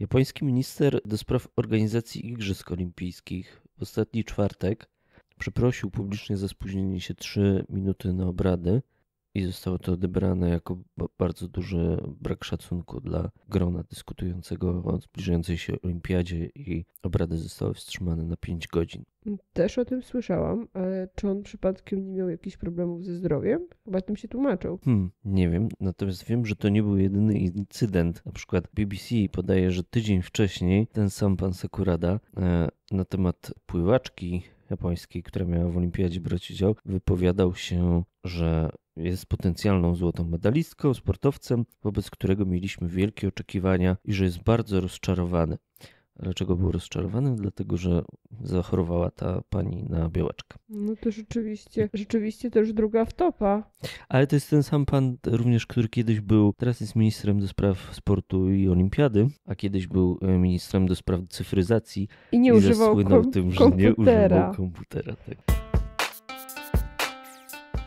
Japoński minister do spraw organizacji Igrzysk Olimpijskich w ostatni czwartek przeprosił publicznie za spóźnienie się 3 minuty na obrady i zostało to odebrane jako bardzo duży brak szacunku dla grona dyskutującego o zbliżającej się olimpiadzie i obrady zostały wstrzymane na 5 godzin. Też o tym słyszałam, ale czy on przypadkiem nie miał jakichś problemów ze zdrowiem? Chyba tym się tłumaczył. Hmm, nie wiem, natomiast wiem, że to nie był jedyny incydent. Na przykład BBC podaje, że tydzień wcześniej ten sam pan Sekurada e, na temat pływaczki japońskiej, która miała w olimpiadzie brać udział, wypowiadał się, że jest potencjalną złotą medalistką, sportowcem, wobec którego mieliśmy wielkie oczekiwania i że jest bardzo rozczarowany. Dlaczego był rozczarowany? Dlatego, że zachorowała ta pani na białeczkę. No to rzeczywiście, rzeczywiście też druga wtopa. Ale to jest ten sam pan również, który kiedyś był, teraz jest ministrem do spraw sportu i olimpiady, a kiedyś był e, ministrem do spraw cyfryzacji. I nie i używał kom- tym, że komputera. nie używał komputera. Tak.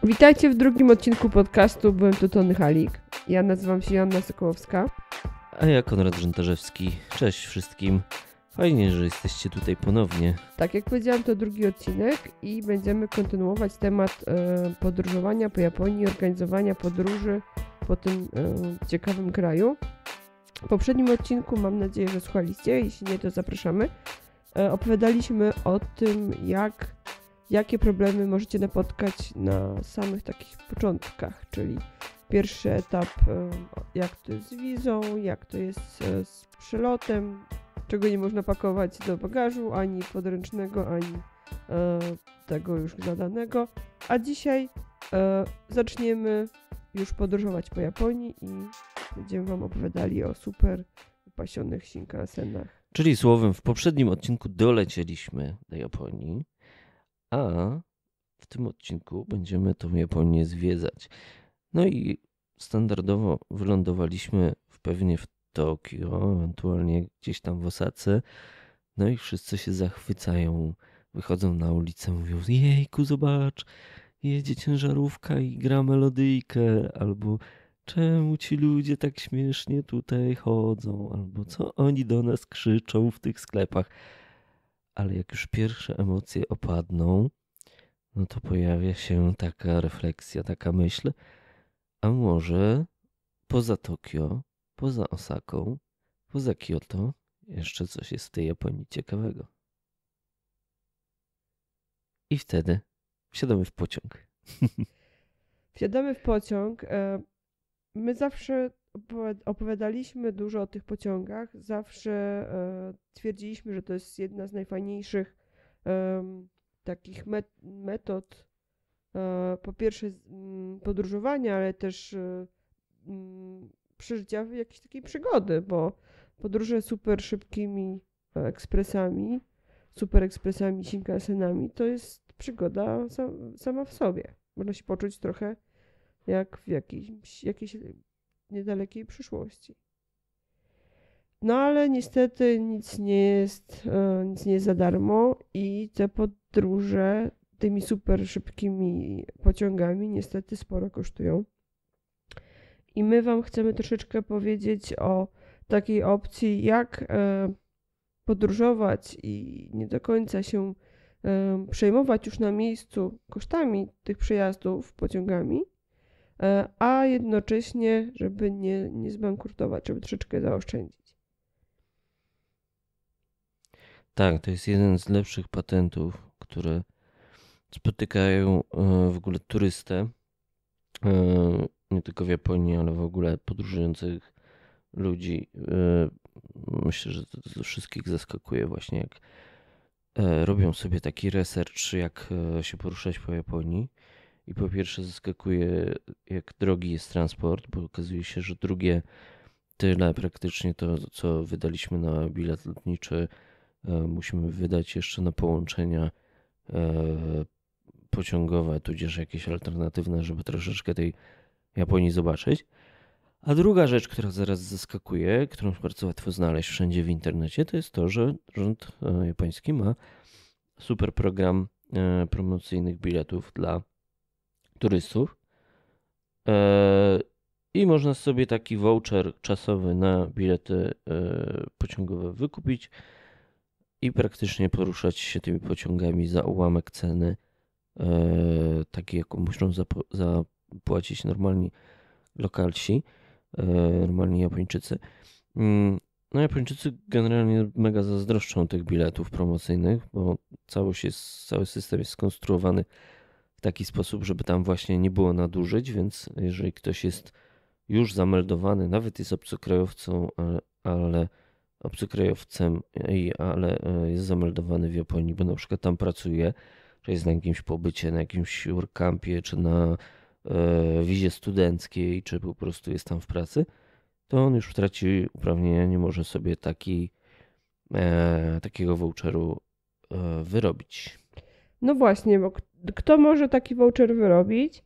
Witajcie w drugim odcinku podcastu. Byłem tu Tony Halik. Ja nazywam się Joanna Sokołowska. A ja Konrad Rzętarzewski. Cześć wszystkim. Fajnie, że jesteście tutaj ponownie. Tak jak powiedziałam, to drugi odcinek i będziemy kontynuować temat e, podróżowania po Japonii, organizowania podróży po tym e, ciekawym kraju. W poprzednim odcinku, mam nadzieję, że słuchaliście, jeśli nie, to zapraszamy, e, opowiadaliśmy o tym, jak, jakie problemy możecie napotkać na samych takich początkach, czyli pierwszy etap, e, jak to jest z wizą, jak to jest e, z przylotem, czego nie można pakować do bagażu, ani podręcznego, ani e, tego już zadanego. A dzisiaj zaczniemy już podróżować po Japonii i będziemy Wam opowiadali o super wypasionych Shinkansenach. Czyli słowem, w poprzednim odcinku dolecieliśmy do Japonii, a w tym odcinku będziemy tą Japonię zwiedzać. No i standardowo wylądowaliśmy w, pewnie w Tokio, ewentualnie gdzieś tam w Osace. No i wszyscy się zachwycają, wychodzą na ulicę, mówią: Jejku, zobacz, jedzie ciężarówka i gra melodyjkę, albo czemu ci ludzie tak śmiesznie tutaj chodzą, albo co oni do nas krzyczą w tych sklepach. Ale jak już pierwsze emocje opadną, no to pojawia się taka refleksja, taka myśl, a może poza Tokio, poza Osaką, poza Kyoto, jeszcze coś jest w tej Japonii ciekawego. I wtedy wsiadamy w pociąg. Wsiadamy w pociąg. E, my zawsze opowiadaliśmy dużo o tych pociągach. Zawsze e, twierdziliśmy, że to jest jedna z najfajniejszych takich metod E, po pierwsze mm, podróżowania, ale też e, mm, przeżycia jakiejś takiej przygody, bo podróże super szybkimi e, ekspresami, super ekspresami, Shinkansenami, to jest przygoda sama w sobie. Można się poczuć trochę jak w jakiejś, jakiejś niedalekiej przyszłości. No ale niestety nic nie jest, nic nie jest za darmo i te podróże tymi super szybkimi pociągami niestety sporo kosztują. I my Wam chcemy troszeczkę powiedzieć o takiej opcji, jak e, podróżować i nie do końca się e, przejmować już na miejscu kosztami tych przejazdów pociągami, e, a jednocześnie, żeby nie, nie zbankrutować, żeby troszeczkę zaoszczędzić. Tak, to jest jeden z lepszych patentów, które spotykają e, w ogóle turystę, e, nie tylko w Japonii, ale w ogóle podróżujących ludzi. E, myślę, że to wszystkich zaskakuje właśnie jak robią sobie taki research, jak się poruszać po Japonii. I po pierwsze zaskakuje, jak drogi jest transport, bo okazuje się, że drugie tyle praktycznie to, co wydaliśmy na bilet lotniczy, musimy wydać jeszcze na połączenia pociągowe, tudzież jakieś alternatywne, żeby troszeczkę tej Japonii zobaczyć. A druga rzecz, która zaraz zaskakuje, którą bardzo łatwo znaleźć wszędzie w internecie, to jest to, że rząd e, japoński ma super program e, promocyjnych biletów dla turystów. E, I można sobie taki voucher czasowy na bilety pociągowe wykupić i praktycznie poruszać się tymi pociągami za ułamek ceny E, takie jaką muszą zapłacić normalni lokalsi, e, normalni Japończycy. Mm, no, Japończycy generalnie mega zazdroszczą tych biletów promocyjnych, bo całość jest, cały system jest skonstruowany w taki sposób, żeby tam właśnie nie było nadużyć, więc jeżeli ktoś jest już zameldowany, nawet jest obcokrajowcą, ale, ale obcokrajowcem, ale e, jest zameldowany w Japonii, bo na przykład tam pracuje, czy jest na jakimś pobycie, na jakimś workampie, czy na e, wizie studenckiej, czy po prostu jest tam w pracy, to on już traci uprawnienia, nie może sobie taki, e, takiego voucheru e, wyrobić. No właśnie, bo kto może taki voucher wyrobić?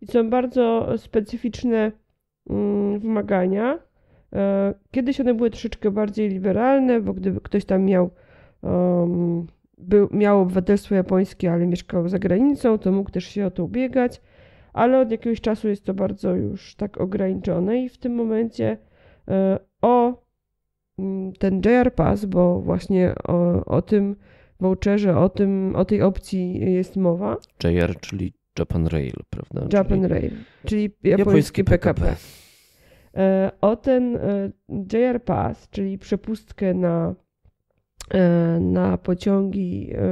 I są bardzo specyficzne mm, wymagania. Kiedyś one były troszeczkę bardziej liberalne, bo gdyby ktoś tam miał był, miał obywatelstwo japońskie, ale mieszkał za granicą, to mógł też się o to ubiegać, ale od jakiegoś czasu jest to bardzo już tak ograniczone i w tym momencie e, o mm, ten JR Pass, bo właśnie o, o tym voucherze, o, tym, o tej opcji jest mowa. JR, czyli Japan Rail, prawda? Japan czyli Rail, czyli japoński, japoński PKP. PKP. E, o ten e, JR Pass, czyli przepustkę na E, na pociągi e,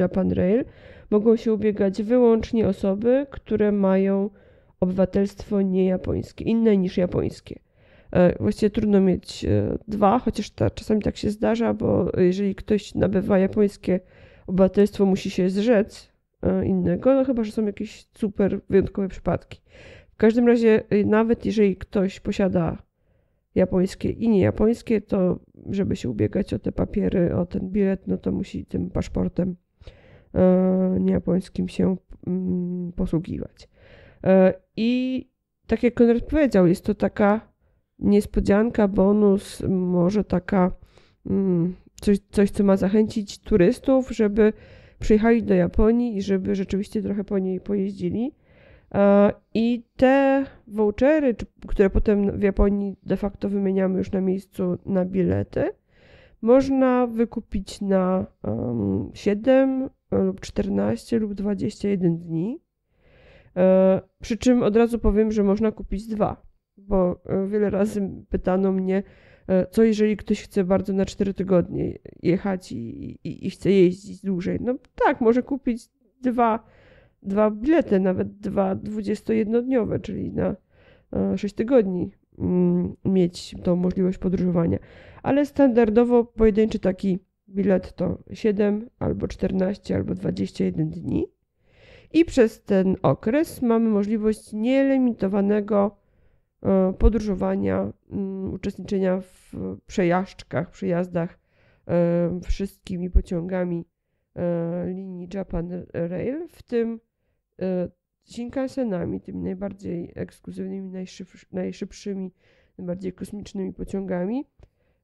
Japan Rail mogą się ubiegać wyłącznie osoby, które mają obywatelstwo niejapońskie, inne niż japońskie. E, właściwie trudno mieć dwa, chociaż ta, czasami tak się zdarza, bo jeżeli ktoś nabywa japońskie obywatelstwo, musi się zrzec innego, no chyba, że są jakieś super wyjątkowe przypadki. W każdym razie, nawet jeżeli ktoś posiada japońskie i niejapońskie, to żeby się ubiegać o te papiery, o ten bilet, no to musi tym paszportem e, niejapońskim się mm, posługiwać. E, I tak jak Konrad powiedział, jest to taka niespodzianka, bonus, może taka mm, coś, coś co ma zachęcić turystów, żeby przyjechali do Japonii i żeby rzeczywiście trochę po niej pojeździli. E, I te vouchery, które potem w Japonii de facto wymieniamy już na miejscu na bilety, można wykupić na 7 lub 14 lub 21 dni. E, przy czym od razu powiem, że można kupić dwa, bo e, wiele razy pytano mnie, co jeżeli ktoś chce bardzo na 4 tygodnie jechać i, i, i chce jeździć dłużej. No tak, może kupić dwa dwa bilety, nawet dwa 21-dniowe, czyli na 6 e, tygodni mm, mieć tą możliwość podróżowania. Ale standardowo pojedynczy taki bilet to 7 albo 14 albo 21 dni. I przez ten okres mamy możliwość nielimitowanego e, podróżowania, mm, uczestniczenia w przejażdżkach, przejazdach e, wszystkimi pociągami linii Japan Rail, w tym Shinkansenami, e, tymi najbardziej ekskluzywnymi, najszybszymi, najbardziej kosmicznymi pociągami,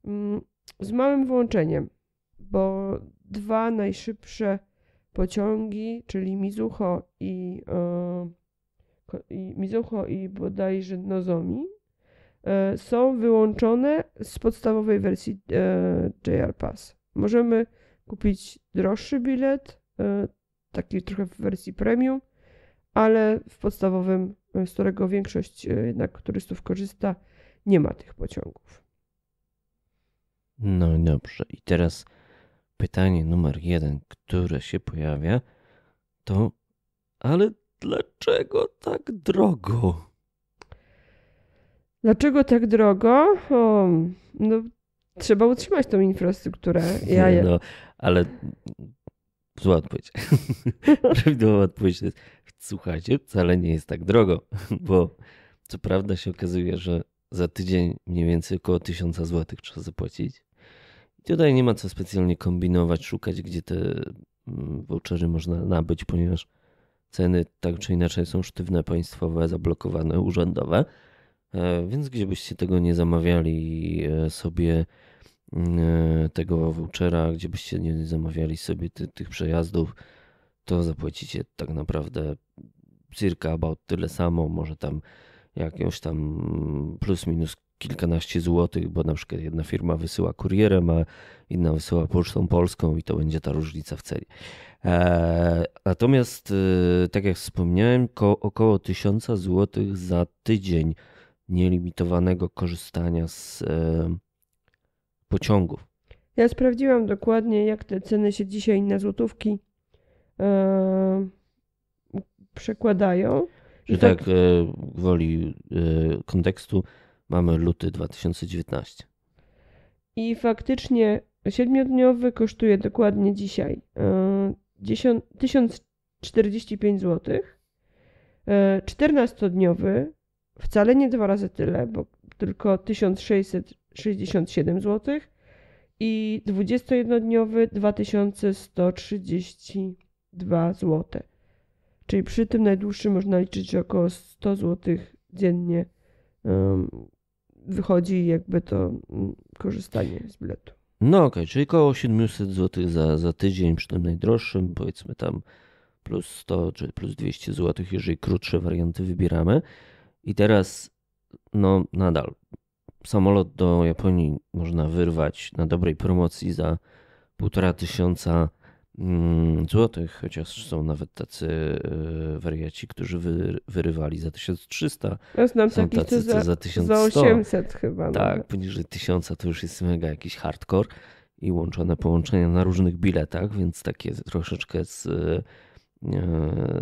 mm, z małym wyłączeniem, bo dwa najszybsze pociągi, czyli Mizuho i, e, i Mizuho i bodajże Nozomi, e, są wyłączone z podstawowej wersji JR Pass. Możemy kupić droższy bilet, taki trochę w wersji premium, ale w podstawowym, e, z którego większość e, jednak turystów korzysta, nie ma tych pociągów. No dobrze, i teraz pytanie numer jeden, które się pojawia, to ale dlaczego tak drogo? Dlaczego tak drogo? O, no, trzeba utrzymać tą infrastrukturę. Ja No, ale Zła odpowiedź. Prawidłowa odpowiedź jest, słuchajcie, wcale nie jest tak drogo, bo co prawda się okazuje, że za tydzień mniej więcej około 1000 zł trzeba zapłacić. I tutaj nie ma co specjalnie kombinować, szukać, gdzie te mm, vouchery można nabyć, ponieważ ceny tak czy inaczej są sztywne, państwowe, zablokowane, urzędowe. E, więc gdzie byście tego nie zamawiali e, sobie E, tego vouchera, gdzie byście nie zamawiali sobie ty, tych przejazdów, to zapłacicie tak naprawdę circa about tyle samo, może tam jakieś tam plus minus kilkanaście złotych, bo na przykład jedna firma wysyła kurierem, a inna wysyła pocztą polską i to będzie ta różnica w cenie. E, natomiast, e, tak jak wspomniałem, około 1000 złotych za tydzień nielimitowanego korzystania z pociągów. Ja sprawdziłam dokładnie, jak te ceny się dzisiaj na złotówki e, przekładają. Że I tak, tak e, woli e, kontekstu, mamy luty 2019. I faktycznie siedmiodniowy kosztuje dokładnie dzisiaj 10, 1045 zł. 14-dniowy wcale nie dwa razy tyle, bo tylko 1667 zł i 21-dniowy 2132 zł. Czyli przy tym najdłuższym można liczyć że około 100 zł dziennie wychodzi jakby to mm, korzystanie z biletu. No okej, okay, czyli około 700 zł za, za tydzień przy tym najdroższym, powiedzmy tam plus 100 czy plus 200 zł, jeżeli krótsze warianty wybieramy. I teraz no nadal samolot do Japonii można wyrwać na dobrej promocji za półtora tysiąca mm, złotych, chociaż są nawet tacy e, wariaci, którzy wyrywali za 1300. Ja znam są takich, tacy, za, za 1100. Za 800 chyba. Tak, nawet. poniżej 1000 to już jest mega jakiś hardcore i łączone połączenia na różnych biletach, więc takie troszeczkę z, e,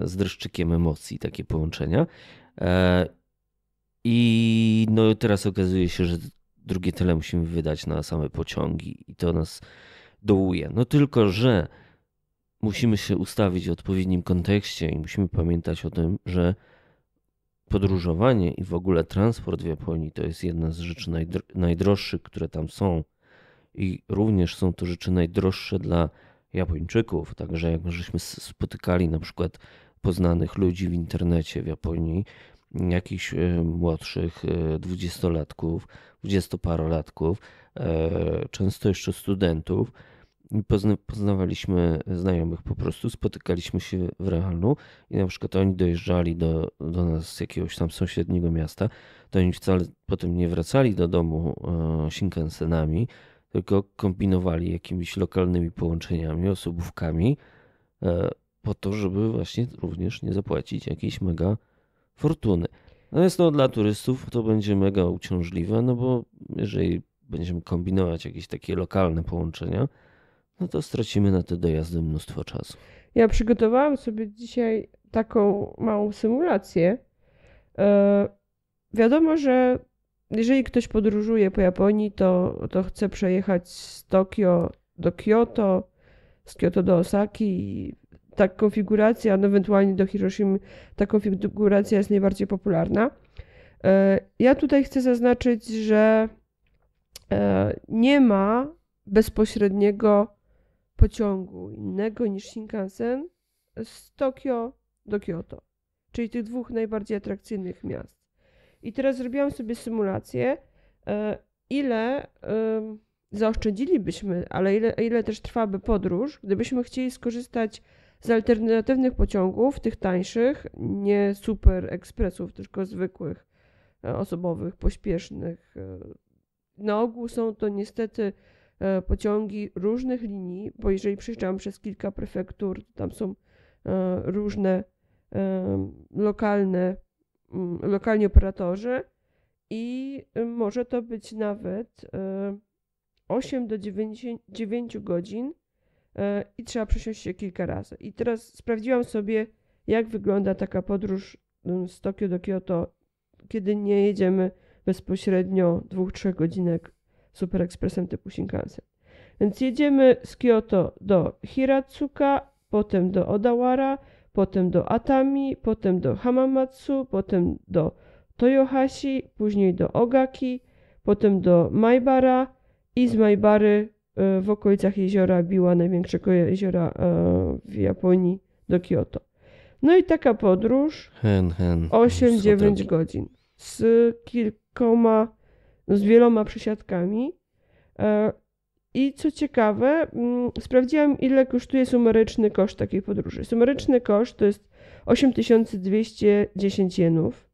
z dreszczykiem emocji takie połączenia. E, i no teraz okazuje się, że drugie tyle musimy wydać na same pociągi i to nas dołuje. No tylko, że musimy się ustawić w odpowiednim kontekście i musimy pamiętać o tym, że podróżowanie i w ogóle transport w Japonii to jest jedna z rzeczy najdroższych, które tam są. I również są to rzeczy najdroższe dla Japończyków. Także jak żeśmy spotykali na przykład poznanych ludzi w internecie w Japonii, jakichś e, młodszych e, dwudziestolatków, dwudziestoparolatków, e, często jeszcze studentów. Poznawaliśmy znajomych po prostu, spotykaliśmy się w realu i na przykład oni dojeżdżali do, do nas z jakiegoś tam sąsiedniego miasta, to oni wcale potem nie wracali do domu Shinkansenami, tylko kombinowali jakimiś lokalnymi połączeniami, osobówkami po to, żeby właśnie również nie zapłacić jakiejś mega fortuny. Natomiast no, dla turystów to będzie mega uciążliwe, no bo jeżeli będziemy kombinować jakieś takie lokalne połączenia, no to stracimy na te dojazdy mnóstwo czasu. Ja przygotowałam sobie dzisiaj taką małą symulację. Yy, wiadomo, że jeżeli ktoś podróżuje po Japonii, to, to chce przejechać z Tokio do Kyoto, z Kyoto do Osaki i ta konfiguracja, no ewentualnie do Hiroshima, ta konfiguracja jest najbardziej popularna. E, ja tutaj chcę zaznaczyć, że e, nie ma bezpośredniego pociągu innego niż Shinkansen z Tokio do Kyoto, czyli tych dwóch najbardziej atrakcyjnych miast. I teraz zrobiłam sobie symulację, e, ile zaoszczędzilibyśmy, ale ile, ile też trwałaby podróż, gdybyśmy chcieli skorzystać z alternatywnych pociągów, tych tańszych, nie super ekspresów, tylko zwykłych, e, osobowych, pośpiesznych, e. na ogół są to niestety e, pociągi różnych linii, bo jeżeli przyjeżdżam przez kilka prefektur, tam są różne lokalne, mm, lokalni operatorzy i może to być nawet 8 do 9, 9 godzin i trzeba przesiąść się kilka razy. I teraz sprawdziłam sobie, jak wygląda taka podróż mm, z Tokio do Kyoto, kiedy nie jedziemy bezpośrednio dwóch, trzech godzinek superekspresem typu Shinkansen. Więc jedziemy z Kyoto do Hiratsuka, potem do Odawara, potem do Atami, potem do Hamamatsu, potem do Toyohashi, później do Ogaki, potem do Maibara i z Maibary Y, w okolicach jeziora Biła, największego jeziora y, w Japonii, do Kyoto. No i taka podróż 8-9 godzin z kilkoma, z wieloma przesiadkami. E, I co ciekawe, mm, sprawdziłam, ile kosztuje sumaryczny koszt takiej podróży. Sumaryczny koszt to jest 8210 jenów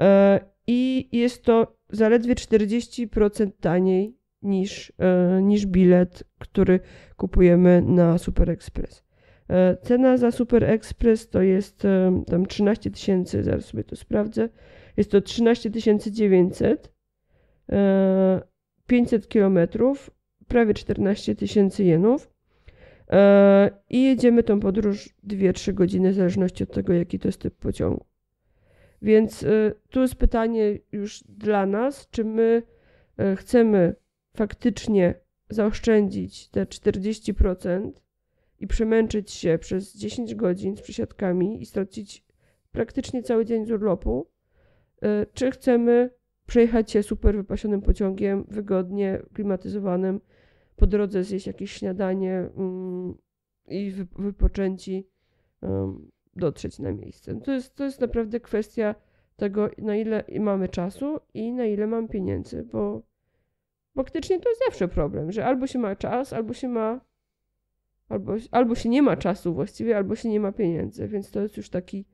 e, i jest to zaledwie 40% taniej niż, e, niż bilet, który kupujemy na Super Express. E, cena za Super Express to jest e, tam 13 tysięcy, zaraz sobie to sprawdzę. Jest to 13 900, 500 km, prawie 14 tysięcy jenów. I jedziemy tą podróż 2-3 godziny, w zależności od tego, jaki to jest typ pociągu. Więc tu jest pytanie już dla nas, czy my chcemy faktycznie zaoszczędzić te 40% i przemęczyć się przez 10 godzin z przesiadkami i stracić praktycznie cały dzień z urlopu, e, czy chcemy przejechać się super wypasionym pociągiem, wygodnie, klimatyzowanym, po drodze zjeść jakieś śniadanie mm, i wypoczęci dotrzeć na miejsce. No to jest, to jest naprawdę kwestia tego, na ile mamy czasu i na ile mam pieniędzy, bo Faktycznie to jest zawsze problem, że albo się ma czas, albo się ma. Albo, albo się nie ma czasu właściwie, albo się nie ma pieniędzy, więc to jest już taki,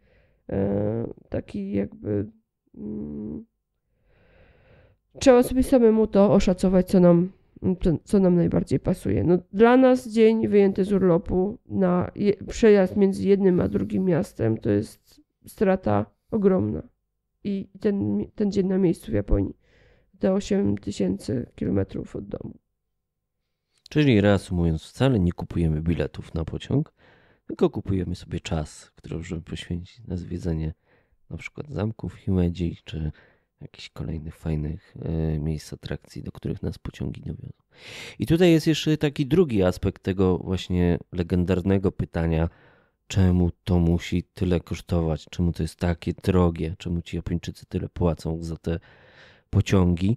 e, taki jakby. Mm, trzeba sobie samemu to oszacować, co nam co nam najbardziej pasuje. No, dla nas dzień wyjęty z urlopu na je, przejazd między jednym a drugim miastem to jest strata ogromna. I ten, ten dzień na miejscu w Japonii do 8 tysięcy kilometrów od domu. Czyli reasumując, wcale nie kupujemy biletów na pociąg, tylko kupujemy sobie czas, który możemy poświęcić na zwiedzenie na przykład zamków Himedziej czy jakichś kolejnych fajnych e, miejsc atrakcji, do których nas pociągi dowiozą. I tutaj jest jeszcze taki drugi aspekt tego właśnie legendarnego pytania, czemu to musi tyle kosztować, czemu to jest takie drogie, czemu ci Japończycy tyle płacą za te pociągi.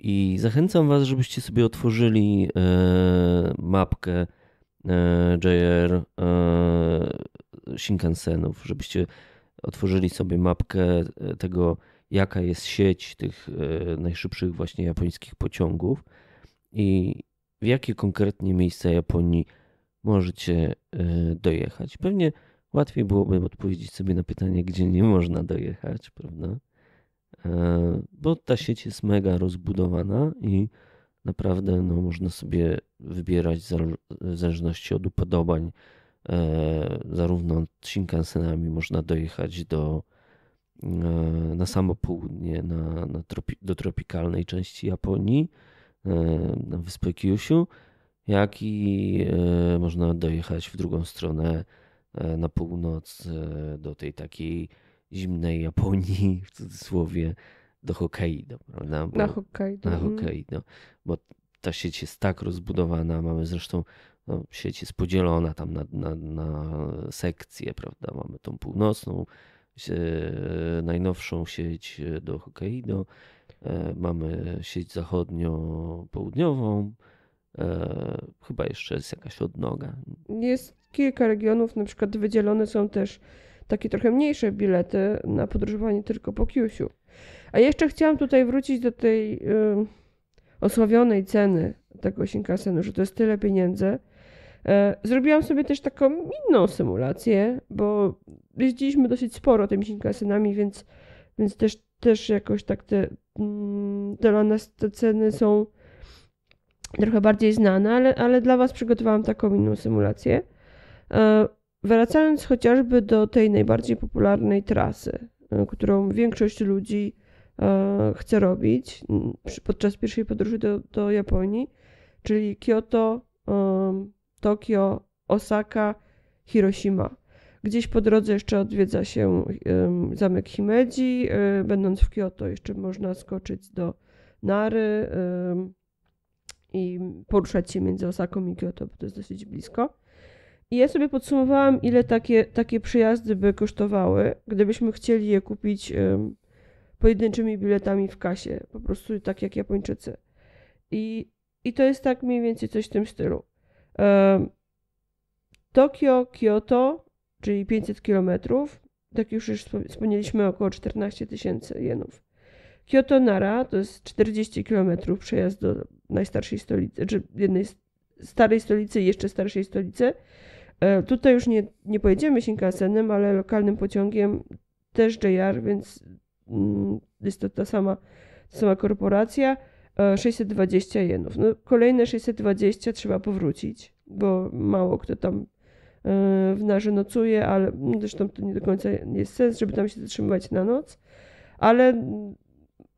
I zachęcam Was, żebyście sobie otworzyli e, mapkę e, JR e, Shinkansenów, żebyście otworzyli sobie mapkę tego, jaka jest sieć tych najszybszych właśnie japońskich pociągów i w jakie konkretnie miejsca Japonii możecie dojechać. Pewnie łatwiej byłoby odpowiedzieć sobie na pytanie, gdzie nie można dojechać, prawda? E, bo ta sieć jest mega rozbudowana i naprawdę no, można sobie wybierać w zależności od upodobań. E, zarówno Shinkansenami można dojechać do, e, na samo południe, na, na tropi, do tropikalnej części Japonii, na wyspę Kyushu, jak i można dojechać w drugą stronę na północ do tej takiej zimnej Japonii, w cudzysłowie, do Hokkaido, prawda? Bo, na Hokkaido. Na mhm. Hokkaido, bo ta sieć jest tak rozbudowana, mamy zresztą, no, sieć jest podzielona tam na, na, na sekcje, prawda? Mamy tą północną, e, najnowszą sieć e, do Hokkaido, e, mamy sieć zachodnio-południową, chyba jeszcze jest jakaś odnoga. Jest kilka regionów, na przykład wydzielone są też takie trochę mniejsze bilety na podróżowanie tylko po Kyushu. A jeszcze chciałam tutaj wrócić do tej yy, osławionej ceny tego Shinkansenu, że to jest tyle pieniędzy. E, zrobiłam sobie też taką inną symulację, bo jeździliśmy dosyć sporo tymi Shinkansenami, więc, więc też, też jakoś tak te, dla mm, nas te ceny są trochę bardziej znane, ale, ale dla Was przygotowałam taką inną symulację. E, Wracając chociażby do tej najbardziej popularnej trasy, e, którą większość ludzi e, chce robić podczas pierwszej podróży do, do Japonii, czyli Kyoto, e, Tokio, Osaka, Hiroshima. Gdzieś po drodze jeszcze odwiedza się zamek Himeji. Będąc w Kyoto, jeszcze można skoczyć do Nary i poruszać się między Osaką i Kyoto, bo to jest dosyć blisko. I ja sobie podsumowałam, ile takie, takie przyjazdy by kosztowały, gdybyśmy chcieli je kupić um, pojedynczymi biletami w kasie, po prostu tak jak Japończycy. I, i to jest tak mniej więcej coś w tym stylu. Um, Tokio, Kyoto, czyli 500 km, tak już już wspomnieliśmy, około 14 tysięcy jenów. Kyoto Nara to jest 40 km przejazd do najstarszej stolicy, czy jednej starej stolicy i jeszcze starszej stolicy. E, tutaj już nie, nie pojedziemy Shinkansenem, ale lokalnym pociągiem też JR, więc mm, jest to ta sama, ta sama korporacja. 620 e, jenów. No, kolejne 620 trzeba powrócić, bo mało kto tam e, w narze nocuje, ale zresztą to nie do końca jest sens, żeby tam się zatrzymywać na noc, ale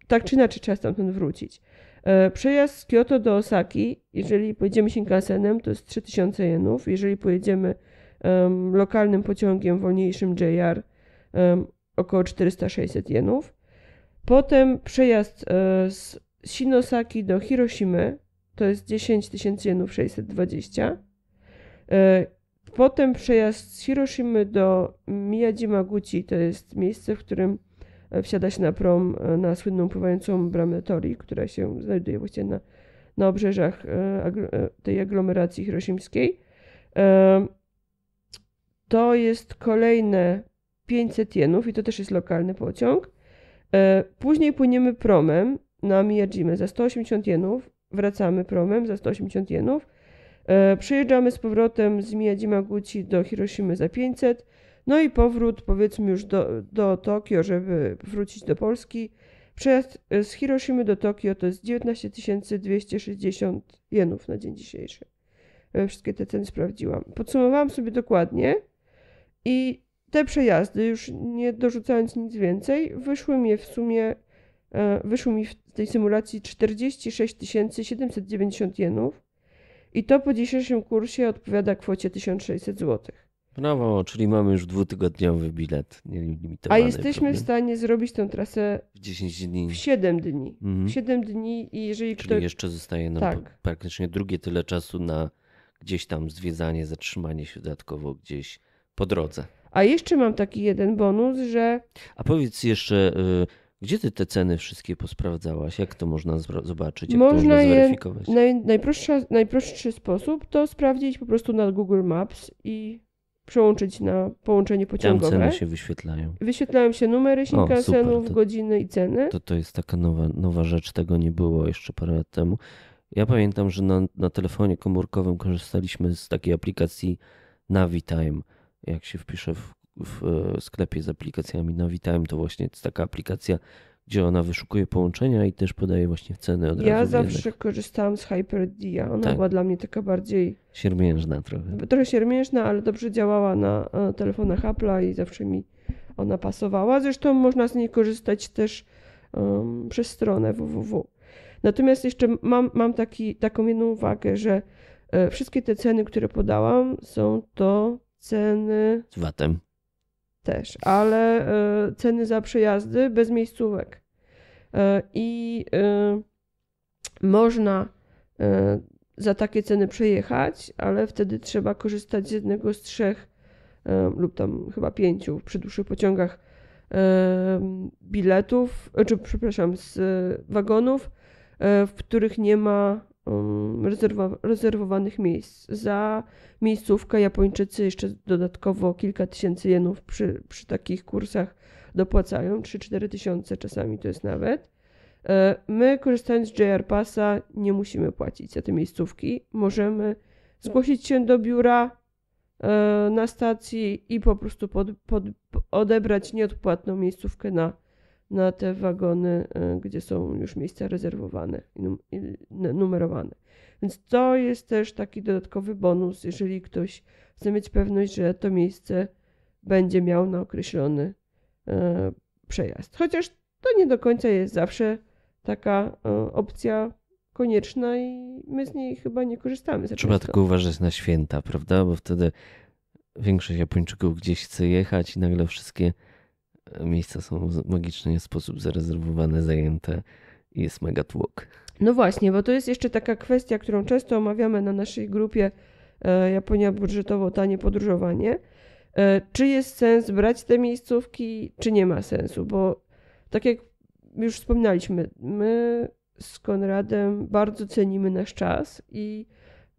tak czy inaczej trzeba stamtąd wrócić. E, przejazd z Kyoto do Osaki, jeżeli pojedziemy Shinkansenem, to jest 3000 jenów. Jeżeli pojedziemy um, lokalnym pociągiem wolniejszym JR, um, około 400-600 jenów. Potem przejazd e, z Shinosaki do Hiroshimy, to jest 10 tysięcy jenów 620. E, potem przejazd z Hiroshimy do miyajima to jest miejsce, w którym wsiadać na prom e, na słynną pływającą bramę Torii, która się znajduje właśnie na, na obrzeżach e, e, tej aglomeracji hiroshimskiej. To jest kolejne 500 jenów i to też jest lokalny pociąg. Później płyniemy promem na Miyajimę za 180 jenów, wracamy promem za 180 jenów. Przyjeżdżamy z powrotem z Miyajima Guci do Hiroshimy za 500 no i powrót, powiedzmy, już do, do Tokio, żeby wrócić do Polski. Przejazd e, z Hiroshimy do Tokio to jest 19 260 jenów na dzień dzisiejszy. E, wszystkie te ceny sprawdziłam. Podsumowałam sobie dokładnie i te przejazdy, już nie dorzucając nic więcej, wyszły mi w sumie, e, wyszły mi w tej symulacji 46 790 jenów i to po dzisiejszym kursie odpowiada kwocie 1600 złotych. Brawo, czyli mamy już dwutygodniowy bilet A jesteśmy problem. w stanie zrobić tą trasę w 10 dni. W 7 dni. Mhm. 7 dni i jeżeli Czyli ktoś... jeszcze zostaje nam tak. praktycznie drugie tyle czasu na gdzieś tam zwiedzanie, zatrzymanie się dodatkowo gdzieś po drodze. A jeszcze mam taki jeden bonus, że... A powiedz jeszcze, y, gdzie ty te ceny wszystkie posprawdzałaś? Jak to można zobaczyć? Jak można, to można zweryfikować? Je, naj, najprostszy, najprostszy sposób to sprawdzić po prostu na Google Maps i przełączyć na połączenie pociągowe. Tam ceny się wyświetlają. Wyświetlają się numery Shinkansenów, godziny i ceny. To, to jest taka nowa, nowa rzecz, tego nie było jeszcze parę lat temu. Ja pamiętam, że na, na telefonie komórkowym korzystaliśmy z takiej aplikacji Navitime. Jak się wpisze w, w e, sklepie z aplikacjami Navitime, to właśnie jest taka aplikacja, gdzie ona wyszukuje połączenia i też podaje właśnie ceny od ja razu. Ja zawsze korzystałam z Hyperdia. Ona tak. była dla mnie taka bardziej... Siermiężna trochę. Trochę siermiężna, ale dobrze działała na e, telefonach Apple'a i zawsze mi ona pasowała. Zresztą można z niej korzystać też um, przez stronę www. Natomiast jeszcze mam, mam taki, taką jedną uwagę, że e, wszystkie te ceny, które podałam, są to ceny. Z VAT-em. Też, ale e, ceny za przejazdy bez miejscówek. E, i e, można e, za takie ceny przejechać, ale wtedy trzeba korzystać z jednego z trzech lub tam chyba pięciu przy dłuższych pociągach biletów, czy przepraszam, z wagonów, w których nie ma um, rezerwowanych miejsc. Za miejscówkę Japończycy jeszcze dodatkowo kilka tysięcy jenów przy, przy takich kursach dopłacają 3-4 tysiące czasami to jest nawet. E, my korzystając z JR Passa nie musimy płacić za te miejscówki. Możemy zgłosić się do biura e, na stacji i po prostu pod, pod, odebrać nieodpłatną miejscówkę na, na te wagony, e, gdzie są już miejsca rezerwowane i numerowane. Więc to jest też taki dodatkowy bonus, jeżeli ktoś chce mieć pewność, że to miejsce będzie miał na określony E, przejazd. Chociaż to nie do końca jest zawsze taka e, opcja konieczna i my z niej chyba nie korzystamy. Trzeba tylko uważać na święta, prawda? Bo wtedy większość Japończyków gdzieś chce jechać i nagle wszystkie e, miejsca są w magiczny sposób zarezerwowane, zajęte i jest mega tłok. No właśnie, bo to jest jeszcze taka kwestia, którą często omawiamy na naszej grupie Japonia budżetowo tanie podróżowanie – E, czy jest sens brać te miejscówki, czy nie ma sensu, bo tak jak już wspominaliśmy, my z Konradem bardzo cenimy nasz czas i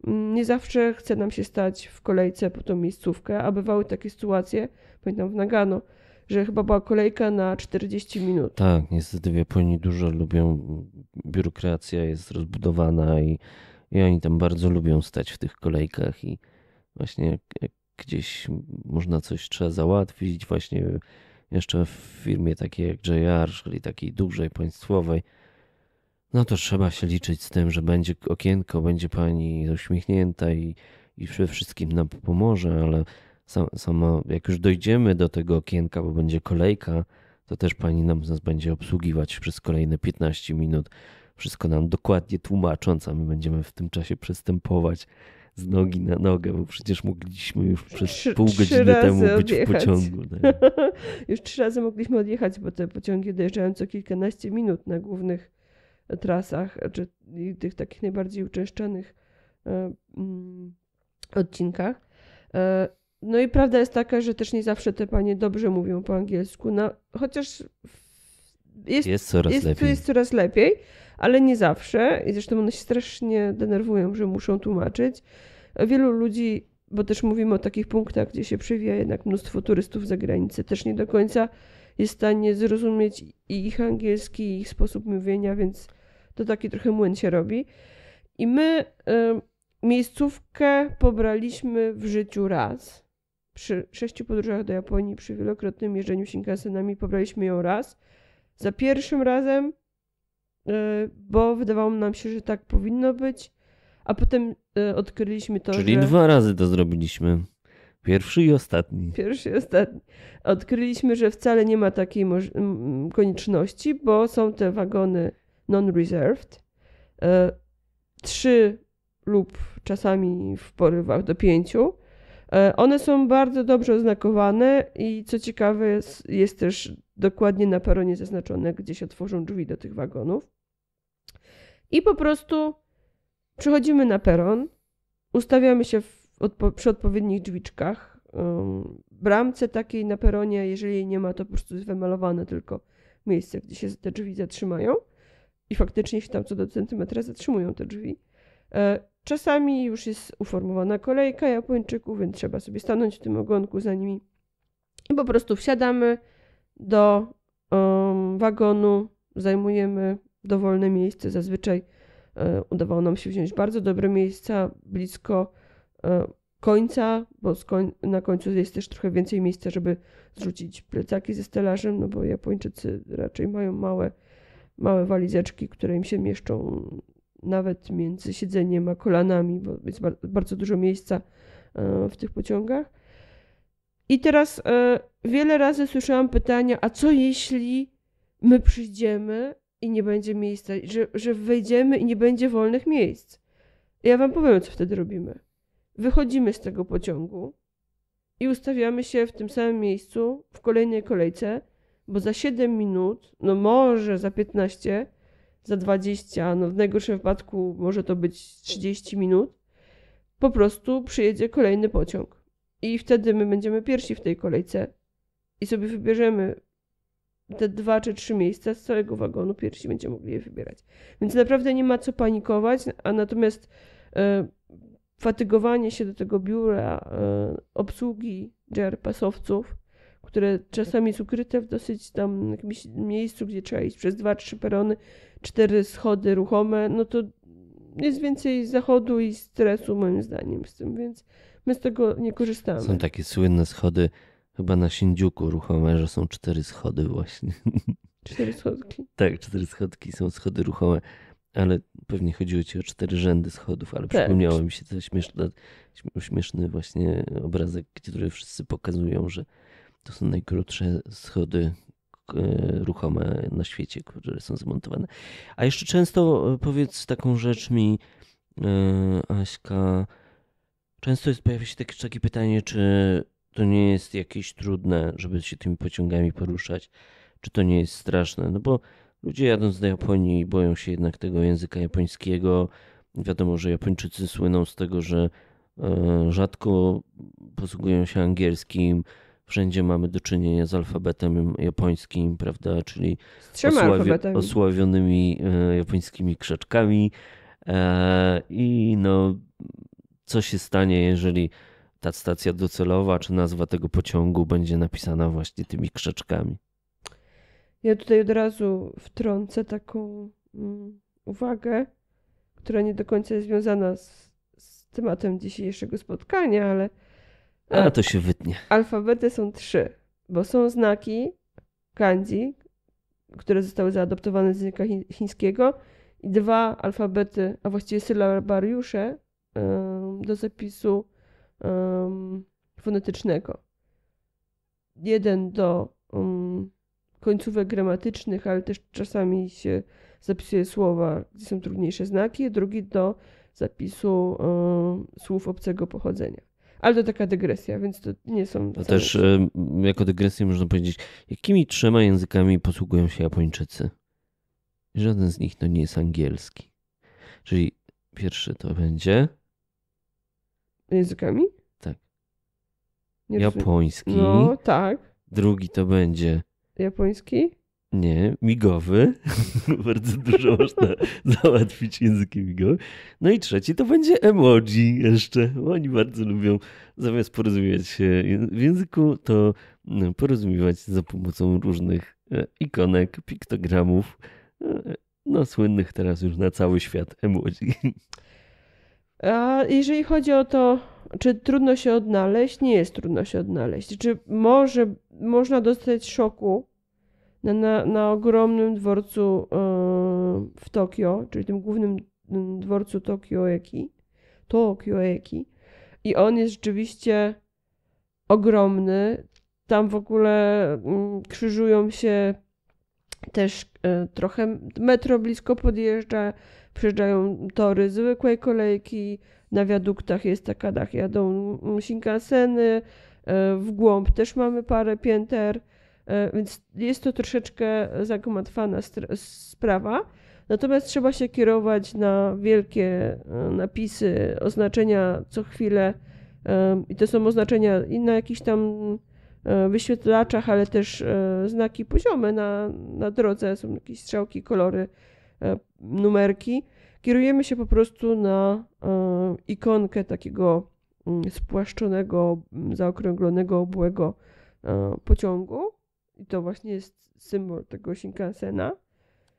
mm, nie zawsze chce nam się stać w kolejce po tą miejscówkę, a bywały takie sytuacje, pamiętam w Nagano, że chyba była kolejka na 40 minut. Tak, niestety w Japonii dużo lubią, biurokracja jest rozbudowana i, i oni tam bardzo lubią stać w tych kolejkach i właśnie jak, jak gdzieś można coś trzeba załatwić, właśnie jeszcze w firmie takiej jak JR, czyli takiej dużej, państwowej, no to trzeba się liczyć z tym, że będzie okienko, będzie pani uśmiechnięta i, i przede wszystkim nam pomoże, ale sam, sama, jak już dojdziemy do tego okienka, bo będzie kolejka, to też pani nam nas będzie obsługiwać przez kolejne 15 minut, wszystko nam dokładnie tłumacząc, a my będziemy w tym czasie przystępować z nogi na nogę, bo przecież mogliśmy już przez trzy, pół godziny temu być odjechać. w pociągu. Tak? już trzy razy mogliśmy odjechać, bo te pociągi dojeżdżają co kilkanaście minut na głównych trasach, czy tych takich najbardziej uczęszczanych e, mm, odcinkach. E, no i prawda jest taka, że też nie zawsze te panie dobrze mówią po angielsku, no, chociaż jest, jest, coraz jest, jest coraz lepiej, ale nie zawsze. I zresztą one się strasznie denerwują, że muszą tłumaczyć. Wielu ludzi, bo też mówimy o takich punktach, gdzie się przewija jednak mnóstwo turystów z zagranicy, też nie do końca jest w stanie zrozumieć i ich angielski, i ich sposób mówienia, więc to taki trochę młyn się robi. I my y, miejscówkę pobraliśmy w życiu raz. Przy sześciu podróżach do Japonii, przy wielokrotnym jeżdżeniu Shinkansenami pobraliśmy ją raz. Za pierwszym razem E, bo wydawało nam się, że tak powinno być, a potem e, odkryliśmy to, Czyli że... dwa razy to zrobiliśmy. Pierwszy i ostatni. Pierwszy i ostatni. Odkryliśmy, że wcale nie ma takiej konieczności, bo są te wagony non-reserved. E, trzy lub czasami w porywach do pięciu. E, one są bardzo dobrze oznakowane i co ciekawe jest, jest też dokładnie na peronie zaznaczone, gdzie się otworzą drzwi do tych wagonów. I po prostu przechodzimy na peron, ustawiamy się odpo przy odpowiednich drzwiczkach. Um, bramce takiej na peronie, jeżeli jej nie ma, to po prostu jest wymalowane tylko miejsce, gdzie się te drzwi zatrzymają. I faktycznie się tam co do centymetra zatrzymują te drzwi. E, Czasami już jest uformowana kolejka Japończyków, więc trzeba sobie stanąć w tym ogonku za nimi. I po prostu wsiadamy do um, wagonu, zajmujemy dowolne miejsce. Zazwyczaj e, udawało nam się wziąć bardzo dobre miejsca, blisko e, końca, bo koń na końcu jest też trochę więcej miejsca, żeby zrzucić plecaki ze stelażem, no bo Japończycy raczej mają małe, małe walizeczki, które im się mieszczą nawet między siedzeniem a kolanami, bo jest bardzo dużo miejsca e, w tych pociągach. I teraz e, wiele razy słyszałam pytania, a co jeśli my przyjdziemy i nie będzie miejsca, że, że wejdziemy i nie będzie wolnych miejsc? Ja wam powiem, co wtedy robimy. Wychodzimy z tego pociągu i ustawiamy się w tym samym miejscu, w kolejnej kolejce, bo za 7 minut, no może za 15, za 20, no w najgorszym wypadku może to być 30 minut, po prostu przyjedzie kolejny pociąg. I wtedy my będziemy pierwsi w tej kolejce i sobie wybierzemy te dwa czy trzy miejsca z całego wagonu, pierwsi będziemy mogli je wybierać. Więc naprawdę nie ma co panikować, a natomiast e, fatygowanie się do tego biura, e, obsługi JR pasowców, które czasami jest ukryte w dosyć tam jakimś miejscu, gdzie trzeba iść przez dwa, trzy perony, cztery schody ruchome, no to jest więcej zachodu i stresu moim zdaniem z tym, więc my z tego nie korzystamy. Są takie słynne schody chyba na Sindziuku ruchome, że są cztery schody właśnie. Cztery schodki. tak, cztery schodki są schody ruchome, ale pewnie chodziło ci o cztery rzędy schodów, ale tak. przypomniało mi się ten śmieszny, śmieszny właśnie obrazek, który wszyscy pokazują, że to są najkrótsze schody E, ruchome na świecie, które są zmontowane. A jeszcze często e, powiedz taką rzecz mi, e, Aśka, często jest, pojawia się takie, takie pytanie, czy to nie jest jakieś trudne, żeby się tymi pociągami poruszać, czy to nie jest straszne, no bo ludzie jadąc do Japonii boją się jednak tego języka japońskiego. Wiadomo, że Japończycy słyną z tego, że rzadko posługują się angielskim, wszędzie mamy do czynienia z alfabetem japońskim, prawda, czyli osławi- osławionymi e, japońskimi krzeczkami. E, I no, co się stanie, jeżeli ta stacja docelowa czy nazwa tego pociągu będzie napisana właśnie tymi krzeczkami? Ja tutaj od razu wtrącę taką mm, uwagę, która nie do końca jest związana z, z tematem dzisiejszego spotkania, ale ale to się wytnie. Alfabety są trzy, bo są znaki kanji, które zostały zaadoptowane z języka chińskiego i dwa alfabety, a właściwie sylabariusze do zapisu fonetycznego. Jeden do końcówek gramatycznych, ale też czasami się zapisuje słowa, gdzie są trudniejsze znaki, drugi do zapisu słów obcego pochodzenia. Ale to taka dygresja, więc to nie są. To też jako dygresję można powiedzieć, jakimi trzema językami posługują się Japończycy? Żaden z nich to nie jest angielski. Czyli pierwszy to będzie. Językami? Tak. Nie Japoński. No, tak. Drugi to będzie. Japoński? Nie, migowy. Bardzo dużo można załatwić językiem migowym. No i trzeci to będzie emoji jeszcze. Oni bardzo lubią zamiast porozumiewać się w języku, to mm, porozumiewać za pomocą różnych e, ikonek, piktogramów, e, no słynnych teraz już na cały świat emoji. A jeżeli chodzi o to, czy trudno się odnaleźć, nie jest trudno się odnaleźć. Czy może można dostać szoku na, na, na ogromnym dworcu e, w Tokio, czyli tym głównym mm, dworcu Tokioeki. Tokioeki. I on jest rzeczywiście ogromny. Tam w ogóle mm, krzyżują się też e, trochę metro blisko podjeżdża, przejeżdżają tory zwykłej kolejki, na wiaduktach jest taka dach, jadą mm, Shinkanseny, e, w głąb też mamy parę pięter E, więc jest to troszeczkę zagmatwana sprawa. Natomiast trzeba się kierować na wielkie e, napisy, oznaczenia co chwilę. E, I to są oznaczenia i na jakichś tam wyświetlaczach, ale też znaki poziome na, na drodze. Są jakieś strzałki, kolory, numerki. Kierujemy się po prostu na ikonkę takiego mm, spłaszczonego, mm, zaokrąglonego, obłego pociągu. I to właśnie jest symbol tego Shinkansena,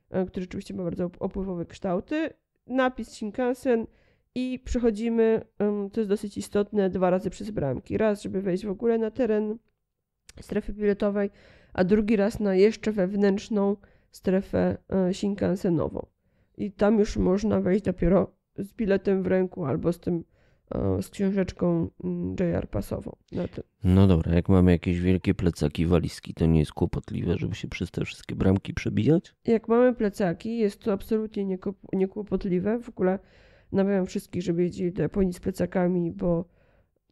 e, który oczywiście ma bardzo opływowe kształty. Napis Shinkansen i przechodzimy, to jest dosyć istotne, dwa razy przez bramki. Raz, żeby wejść w ogóle na teren strefy biletowej, a drugi raz na jeszcze wewnętrzną strefę e, Shinkansenową. I tam już można wejść dopiero z biletem w ręku albo z tym E, z książeczką mm, JR pasową. No dobra, jak mamy jakieś wielkie plecaki, walizki, to nie jest kłopotliwe, żeby się przez te wszystkie bramki przebijać? Jak mamy plecaki, jest to absolutnie niekłopotliwe. W ogóle namawiam wszystkich, żeby jeździli do Japonii z plecakami, bo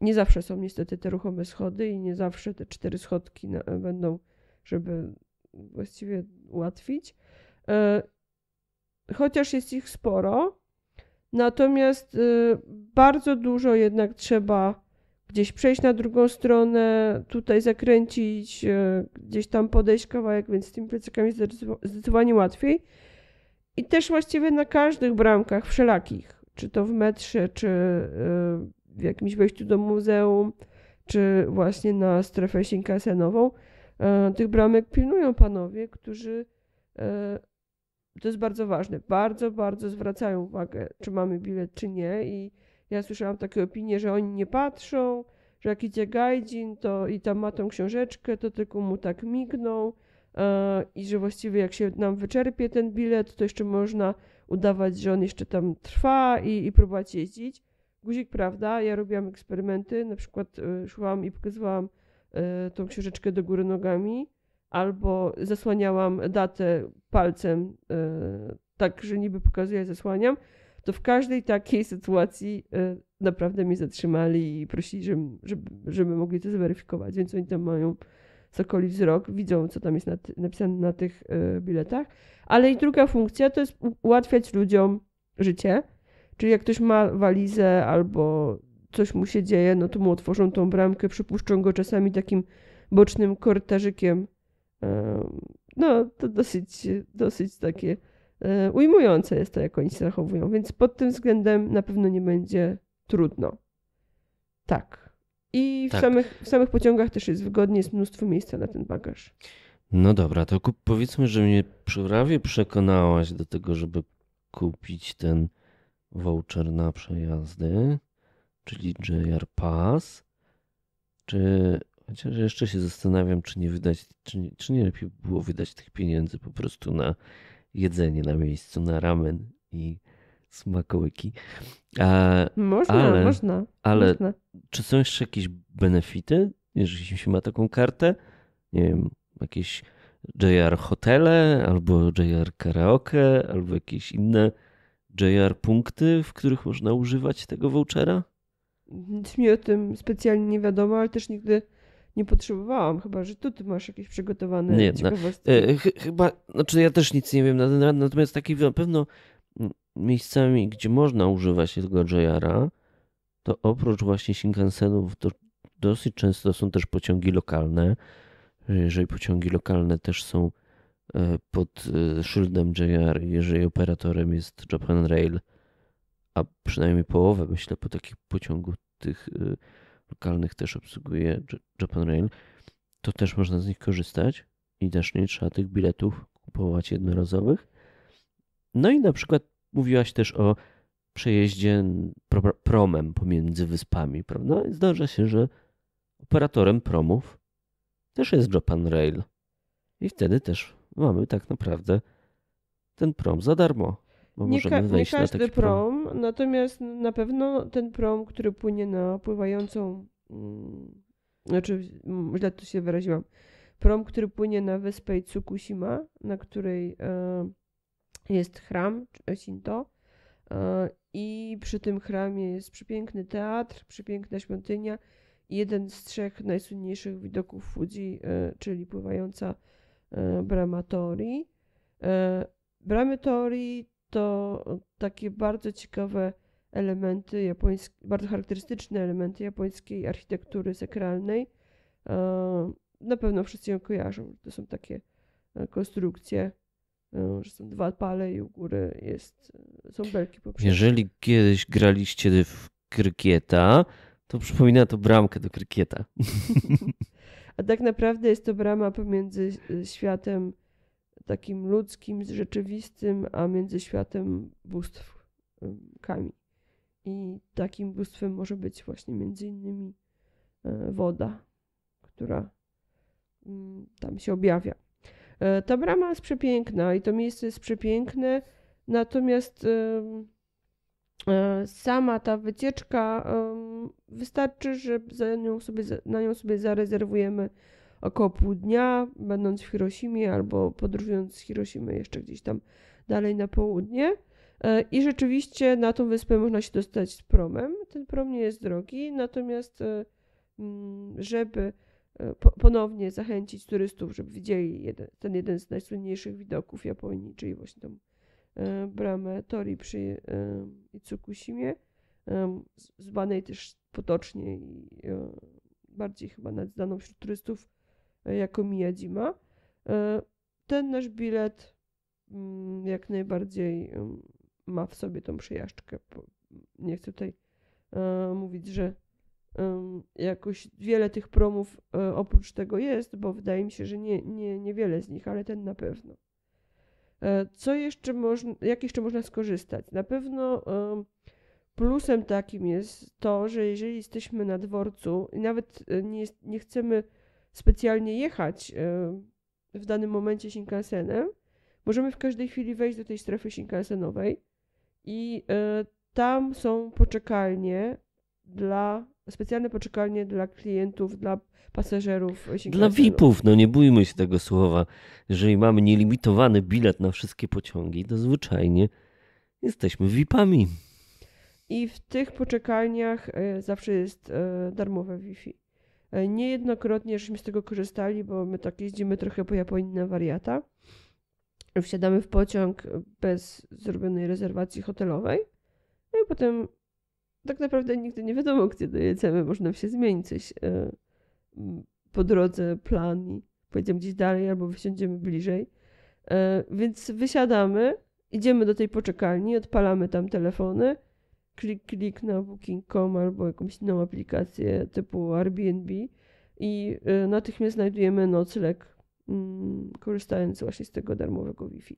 nie zawsze są niestety te ruchome schody i nie zawsze te cztery schodki będą, żeby właściwie ułatwić. E, chociaż jest ich sporo, Natomiast y, bardzo dużo jednak trzeba gdzieś przejść na drugą stronę, tutaj zakręcić, y, gdzieś tam podejść kawałek, więc z tymi plecakami zdecydowanie łatwiej. I też właściwie na każdych bramkach wszelakich, czy to w metrze, czy y, w jakimś wejściu do muzeum, czy właśnie na strefę Shinkansenową, y, tych bramek pilnują panowie, którzy y, to jest bardzo ważne. Bardzo, bardzo zwracają uwagę, czy mamy bilet, czy nie. I ja słyszałam takie opinie, że oni nie patrzą, że jak idzie gajdzin, to i tam ma tą książeczkę, to tylko mu tak migną e, i że właściwie jak się nam wyczerpie ten bilet, to jeszcze można udawać, że on jeszcze tam trwa i, i próbować jeździć. Guzik, prawda? Ja robiłam eksperymenty, na przykład e, szłam i pokazywałam e, tą książeczkę do góry nogami albo zasłaniałam datę palcem, e, tak, że niby pokazuję, zasłaniam, to w każdej takiej sytuacji e, naprawdę mnie zatrzymali i prosili, żeby, żeby mogli to zweryfikować. Więc oni tam mają sokoli wzrok, widzą, co tam jest napisane na tych e, biletach. Ale i druga funkcja to jest ułatwiać ludziom życie. Czyli jak ktoś ma walizę albo coś mu się dzieje, no to mu otworzą tą bramkę, przypuszczą go czasami takim bocznym korytarzykiem no, to dosyć, dosyć takie e, ujmujące jest to, jak oni się zachowują, więc pod tym względem na pewno nie będzie trudno. Tak. I w, tak. Samych, w samych pociągach też jest wygodnie, jest mnóstwo miejsca na ten bagaż. No dobra, to kup, powiedzmy, że mnie prawie przekonałaś do tego, żeby kupić ten voucher na przejazdy, czyli JR Pass. Czy Chociaż znaczy, jeszcze się zastanawiam, czy nie wydać, czy nie, czy nie lepiej było wydać tych pieniędzy po prostu na jedzenie na miejscu, na ramen i smakołyki. A, można, ale, można. Ale można. czy są jeszcze jakieś benefity, jeżeli się ma taką kartę? Nie wiem, jakieś JR hotele, albo JR karaoke, albo jakieś inne JR punkty, w których można używać tego vouchera? Nic mi o tym specjalnie nie wiadomo, ale też nigdy nie potrzebowałam, chyba że tu ty masz jakieś przygotowane nie, no, ciekawostki. No. E, Ch chyba, znaczy ja też nic nie wiem na ten temat, natomiast taki na pewno miejscami, gdzie można używać tego JR-a, to oprócz właśnie Shinkansenów to dosyć często są też pociągi lokalne. Jeżeli pociągi lokalne też są e, pod e, szyldem JR, jeżeli operatorem jest Japan Rail, a przynajmniej połowę myślę po takich pociągów tych lokalnych też obsługuje Japan Rail, to też można z nich korzystać i też nie trzeba tych biletów kupować jednorazowych. No i na przykład mówiłaś też o przejeździe promem pomiędzy wyspami, prawda? I zdarza się, że operatorem promów też jest Japan Rail. I wtedy też mamy tak naprawdę ten prom za darmo bo nie możemy wejść nie każdy na taki prom. prom. Natomiast na pewno ten prom, który płynie na pływającą, mm, znaczy mm, źle to się wyraziłam, prom, który płynie na wyspę Tsukushima, na której e, jest chram Shinto e, i przy tym chramie jest przepiękny teatr, przepiękna świątynia i jeden z trzech najsłynniejszych widoków Fuji, e, czyli pływająca brama Tori. Bramy Tori to takie bardzo ciekawe elementy japońskie, bardzo charakterystyczne elementy japońskiej architektury sakralnej. E, na pewno wszyscy ją kojarzą. To są takie e, konstrukcje, e, że są dwa pale i u góry jest, są belki poprzednie. Jeżeli kiedyś graliście w krykieta, to przypomina to bramkę do krykieta. A tak naprawdę jest to brama pomiędzy światem takim ludzkim, rzeczywistym, a między światem bóstwkami. I takim bóstwem może być właśnie między innymi e, woda, która mm, tam się objawia. E, ta brama jest przepiękna i to miejsce jest przepiękne, natomiast e, sama ta wycieczka wystarczy, że nią sobie, na nią sobie zarezerwujemy około pół dnia, będąc w Hiroshimie albo podróżując z Hiroshimy jeszcze gdzieś tam dalej na południe. E, I rzeczywiście na tą wyspę można się dostać z promem. Ten prom nie jest drogi, natomiast e, mm, żeby e, ponownie zachęcić turystów, żeby widzieli jeden, ten jeden z najsłynniejszych widoków Japonii, czyli właśnie tą bramę Tori przy Itsukushimie, zwanej też potocznie i bardziej chyba nadzdaną wśród turystów E, jako zima. E, ten nasz bilet mm, jak najbardziej mm, ma w sobie tą przejażdżkę. Nie chcę tutaj e, mówić, że jakoś wiele tych promów oprócz tego jest, bo wydaje mi się, że nie, nie, niewiele z nich, ale ten na pewno. Co jeszcze można, jak jeszcze można skorzystać? Na pewno plusem takim jest to, że jeżeli jesteśmy na dworcu i nawet nie, nie chcemy specjalnie jechać e, w danym momencie Shinkansenem, możemy w każdej chwili wejść do tej strefy Shinkansenowej i e, tam są poczekalnie dla specjalne poczekalnie dla klientów, dla pasażerów. Dla VIP-ów, no nie bójmy się tego słowa. Jeżeli mamy nielimitowany bilet na wszystkie pociągi, to zwyczajnie jesteśmy VIP-ami. I w tych poczekalniach e, zawsze jest darmowe Wi-Fi. E, niejednokrotnie żeśmy z tego korzystali, bo my tak jeździmy trochę po Japonii na wariata. Wsiadamy w pociąg bez zrobionej rezerwacji hotelowej. No i potem tak naprawdę nigdy nie wiadomo, gdzie dojedziemy. można się zmienić coś e, po drodze, plan i pojedziemy gdzieś dalej albo wysiądziemy bliżej. E, więc wysiadamy, idziemy do tej poczekalni, odpalamy tam telefony klik, klik na Booking.com albo jakąś inną aplikację typu Airbnb i y, natychmiast znajdujemy nocleg, mm, korzystając właśnie z tego darmowego Wi-Fi.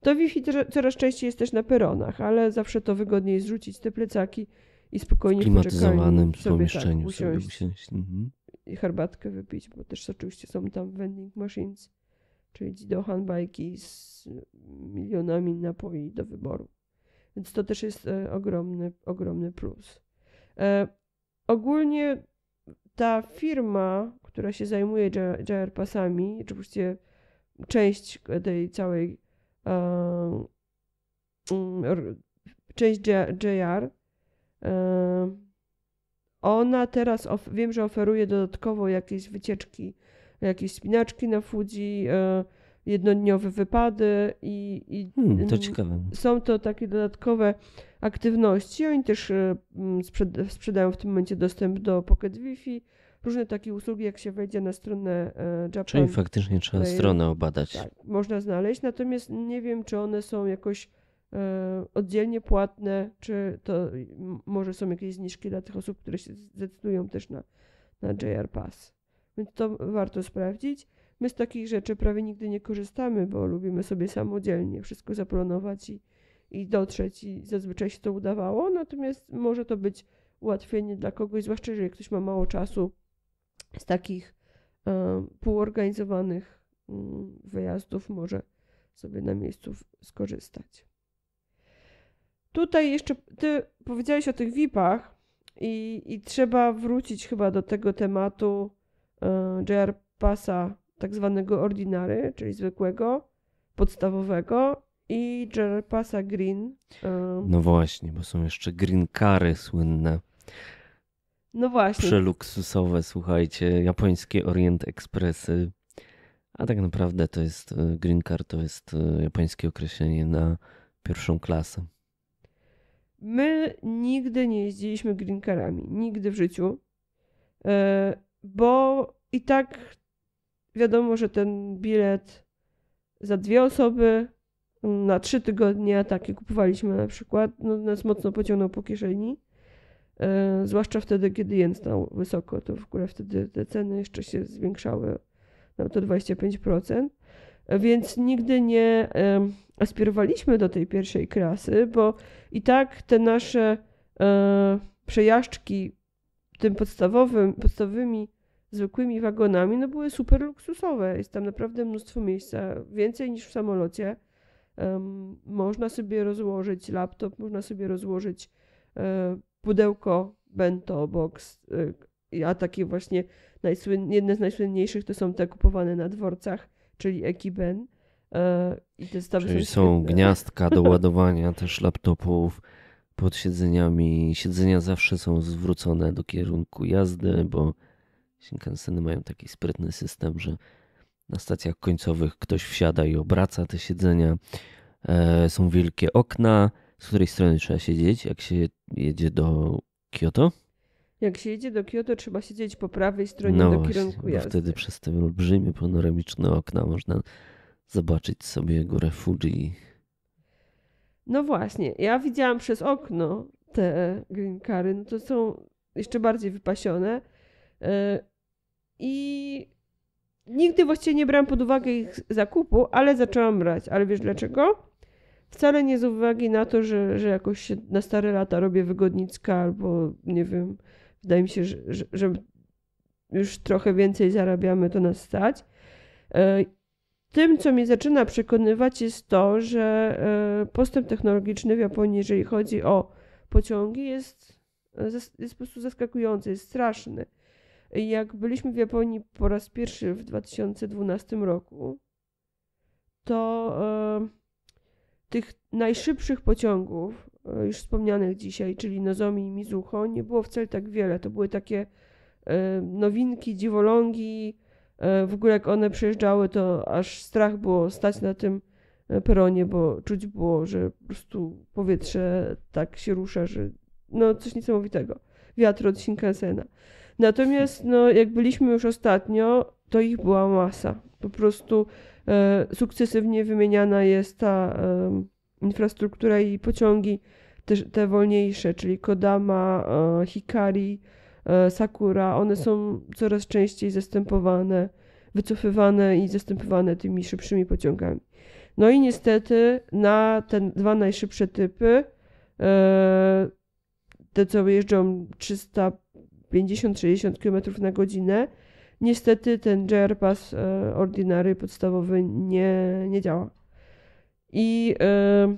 To Wi-Fi coraz częściej jest też na peronach, ale zawsze to wygodniej rzucić te plecaki i spokojnie w klimatyzowanym sobie, tak pomieszczeniu tak, sobie usiąść. Mhm. I herbatkę wypić, bo też oczywiście są tam vending machines, czyli do handbajki z milionami napoi do wyboru. Więc to też jest e, ogromny, ogromny plus. E, ogólnie ta firma, która się zajmuje JR Passami, czy część tej całej e, mm, część JR, ona teraz, wiem, że oferuje dodatkowo jakieś wycieczki, jakieś spinaczki na Fuji, jednodniowe wypady i, i hmm, to mm, ciekawe. są to takie dodatkowe aktywności. Oni też e, mm, sprzedają w tym momencie dostęp do Pocket Wi-Fi, różne takie usługi, jak się wejdzie na stronę e, Japan. Czyli faktycznie trzeba Play, stronę obadać. Tak, można znaleźć, natomiast nie wiem, czy one są jakoś e, oddzielnie płatne, czy to może są jakieś zniżki dla tych osób, które się zdecydują też na, na JR Pass. Więc to warto sprawdzić. My z takich rzeczy prawie nigdy nie korzystamy, bo lubimy sobie samodzielnie wszystko zaplanować i, i dotrzeć, i zazwyczaj się to udawało. Natomiast może to być ułatwienie dla kogoś, zwłaszcza jeżeli ktoś ma mało czasu z takich e, półorganizowanych mm, wyjazdów, może sobie na miejscu skorzystać. Tutaj jeszcze ty powiedziałeś o tych VIP-ach i, i trzeba wrócić chyba do tego tematu e, JR Passa tak zwanego ordinary, czyli zwykłego, podstawowego i Passa Green. No właśnie, bo są jeszcze green kary słynne. No właśnie. Przeluksusowe, słuchajcie, japońskie Orient Expressy. A tak naprawdę to jest e, green car, to jest e, japońskie określenie na pierwszą klasę. My nigdy nie jeździliśmy green carami, nigdy w życiu, e, bo i tak wiadomo, że ten bilet za dwie osoby mm, na trzy tygodnie, takie kupowaliśmy na przykład, no, nas mocno pociągnął po kieszeni. E, zwłaszcza wtedy, kiedy jen stał wysoko, to w ogóle wtedy te ceny jeszcze się zwiększały na to 25%. E, więc nigdy nie e, aspirowaliśmy do tej pierwszej klasy, bo i tak te nasze e, przejażdżki tym podstawowym, podstawowymi zwykłymi wagonami, no były super luksusowe. Jest tam naprawdę mnóstwo miejsca, więcej niż w samolocie. Um, można sobie rozłożyć laptop, można sobie rozłożyć e, pudełko bento box, e, a takie właśnie najsłyn- jedne z najsłynniejszych to są te kupowane na dworcach, czyli Ekiben. E, I te czyli są, są gniazdka do ładowania też laptopów pod siedzeniami. Siedzenia zawsze są zwrócone do kierunku jazdy, bo Shinkanseny mają taki sprytny system, że na stacjach końcowych ktoś wsiada i obraca te siedzenia. E, są wielkie okna, z której strony trzeba siedzieć, jak się jedzie do Kyoto. Jak się jedzie do Kyoto, trzeba siedzieć po prawej stronie no do właśnie, kierunku jazdy. wtedy przez te olbrzymie panoramiczne okna można zobaczyć sobie górę Fuji. No właśnie, ja widziałam przez okno te green cary, no to są jeszcze bardziej wypasione. E, Nigdy właściwie nie brałam pod uwagę ich zakupu, ale zaczęłam brać. Ale wiesz dlaczego? Wcale nie z uwagi na to, że, że jakoś na stare lata robię wygodnicka albo nie wiem, wydaje mi się, że, że, że już trochę więcej zarabiamy, to nas stać. E, tym, co mnie zaczyna przekonywać, jest to, że e, postęp technologiczny w Japonii, jeżeli chodzi o pociągi, jest, e, jest po prostu zaskakujący, jest straszny. Jak byliśmy w Japonii po raz pierwszy w 2012 roku, to e, tych najszybszych pociągów, e, już wspomnianych dzisiaj, czyli Nozomi i Mizuho, nie było wcale tak wiele. To były takie e, nowinki, dziwolągi. W ogóle jak one przejeżdżały, to aż strach było stać na tym peronie, bo czuć było, że po prostu powietrze tak się rusza, że no coś niesamowitego. Wiatr od Shinkansena. Natomiast no, jak byliśmy już ostatnio, to ich była masa. Po prostu e, sukcesywnie wymieniana jest ta e, infrastruktura i pociągi, te, te wolniejsze, czyli Kodama, e, Hikari, e, Sakura. One są coraz częściej zastępowane, wycofywane i zastępowane tymi szybszymi pociągami. No i niestety na te dwa najszybsze typy, e, te co jeżdżą 300 50-60 km na godzinę. Niestety ten JR Pass e, ordinary podstawowy nie, nie działa. I e,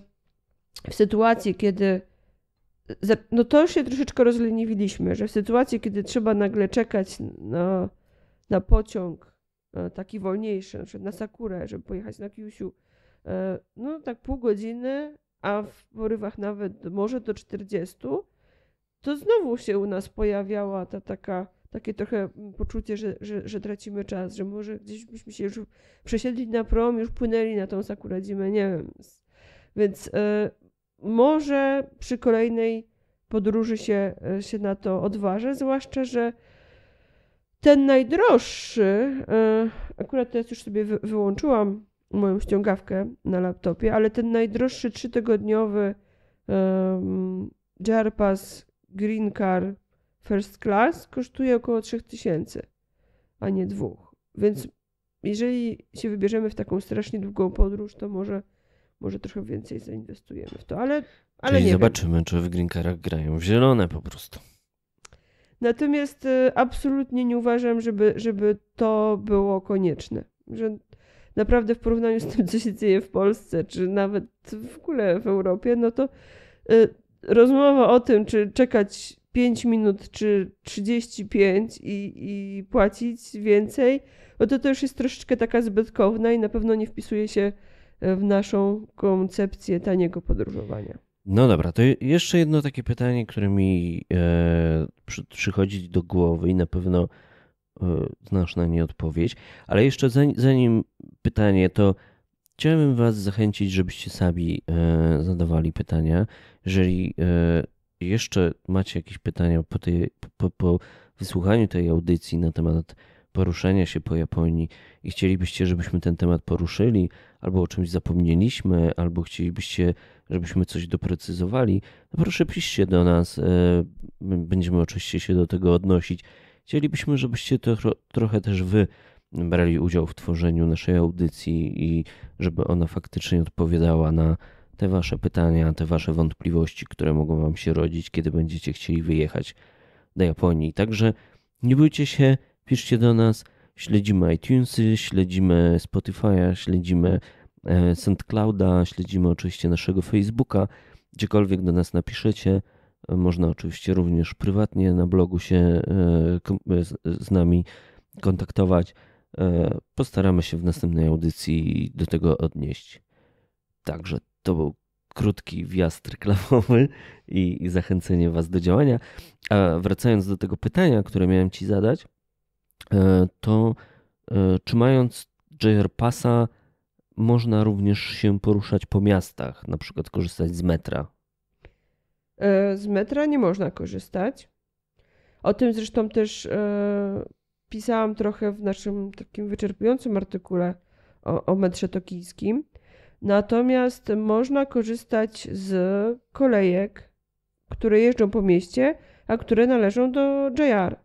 w sytuacji, kiedy no to się troszeczkę rozleniwiliśmy, że w sytuacji, kiedy trzeba nagle czekać na, na pociąg e, taki wolniejszy, na przykład na Sakurę, żeby pojechać na Kyushu, no tak pół godziny, a w porywach nawet może do 40, to znowu się u nas pojawiała ta taka, takie trochę mm, poczucie, że, że, że tracimy czas, że może gdzieś byśmy się już przesiedli na prom, już płynęli na tą Sakuradzimę, nie wiem. Więc y, może przy kolejnej podróży się, e, się na to odważę, zwłaszcza, że ten najdroższy, e, akurat teraz już sobie wyłączyłam moją ściągawkę na laptopie, ale ten najdroższy trzytygodniowy um, Jarpas Green Car First Class kosztuje około 3000, a nie dwóch. Więc jeżeli się wybierzemy w taką strasznie długą podróż, to może, może trochę więcej zainwestujemy w to, ale, ale Czyli nie zobaczymy, wiem. czy w Green Carach grają w zielone po prostu. Natomiast y, absolutnie nie uważam, żeby, żeby to było konieczne. Że naprawdę w porównaniu z tym, co się dzieje w Polsce, czy nawet w ogóle w Europie, no to y, rozmowa o tym, czy czekać 5 minut czy 35 i, i płacić więcej, no to to już jest troszeczkę taka zbytkowna i na pewno nie wpisuje się e, w naszą koncepcję taniego podróżowania. No dobra, to jeszcze jedno takie pytanie, które mi e, przy, przychodzi do głowy i na pewno e, znasz na nie odpowiedź, ale jeszcze zanim, zanim pytanie, to Chciałbym Was zachęcić, żebyście sami e, zadawali pytania. Jeżeli e, jeszcze macie jakieś pytania po, tej, po, po wysłuchaniu tej audycji na temat poruszenia się po Japonii i chcielibyście, żebyśmy ten temat poruszyli, albo o czymś zapomnieliśmy, albo chcielibyście, żebyśmy coś doprecyzowali, to proszę piszcie do nas. E, będziemy oczywiście się do tego odnosić. Chcielibyśmy, żebyście to, trochę też wy brali udział w tworzeniu naszej audycji i żeby ona faktycznie odpowiadała na te Wasze pytania, te Wasze wątpliwości, które mogą Wam się rodzić, kiedy będziecie chcieli wyjechać do Japonii. Także nie bójcie się, piszcie do nas. Śledzimy iTunesy, śledzimy Spotify'a, śledzimy e, SoundClouda, śledzimy oczywiście naszego Facebooka. Gdziekolwiek do nas napiszecie, e, można oczywiście również prywatnie na blogu się e, z nami kontaktować. E, postaramy się w następnej audycji do tego odnieść. Także to był krótki wjazd reklamowy i, zachęcenie Was do działania. A wracając do tego pytania, które miałem Ci zadać, e, to e, czy mając JR Passa można również się poruszać po miastach, na przykład korzystać z metra? Z metra nie można korzystać. O tym zresztą też pisałam trochę w naszym takim wyczerpującym artykule o, o metrze tokijskim. Natomiast można korzystać z kolejek, które jeżdżą po mieście, a które należą do JR.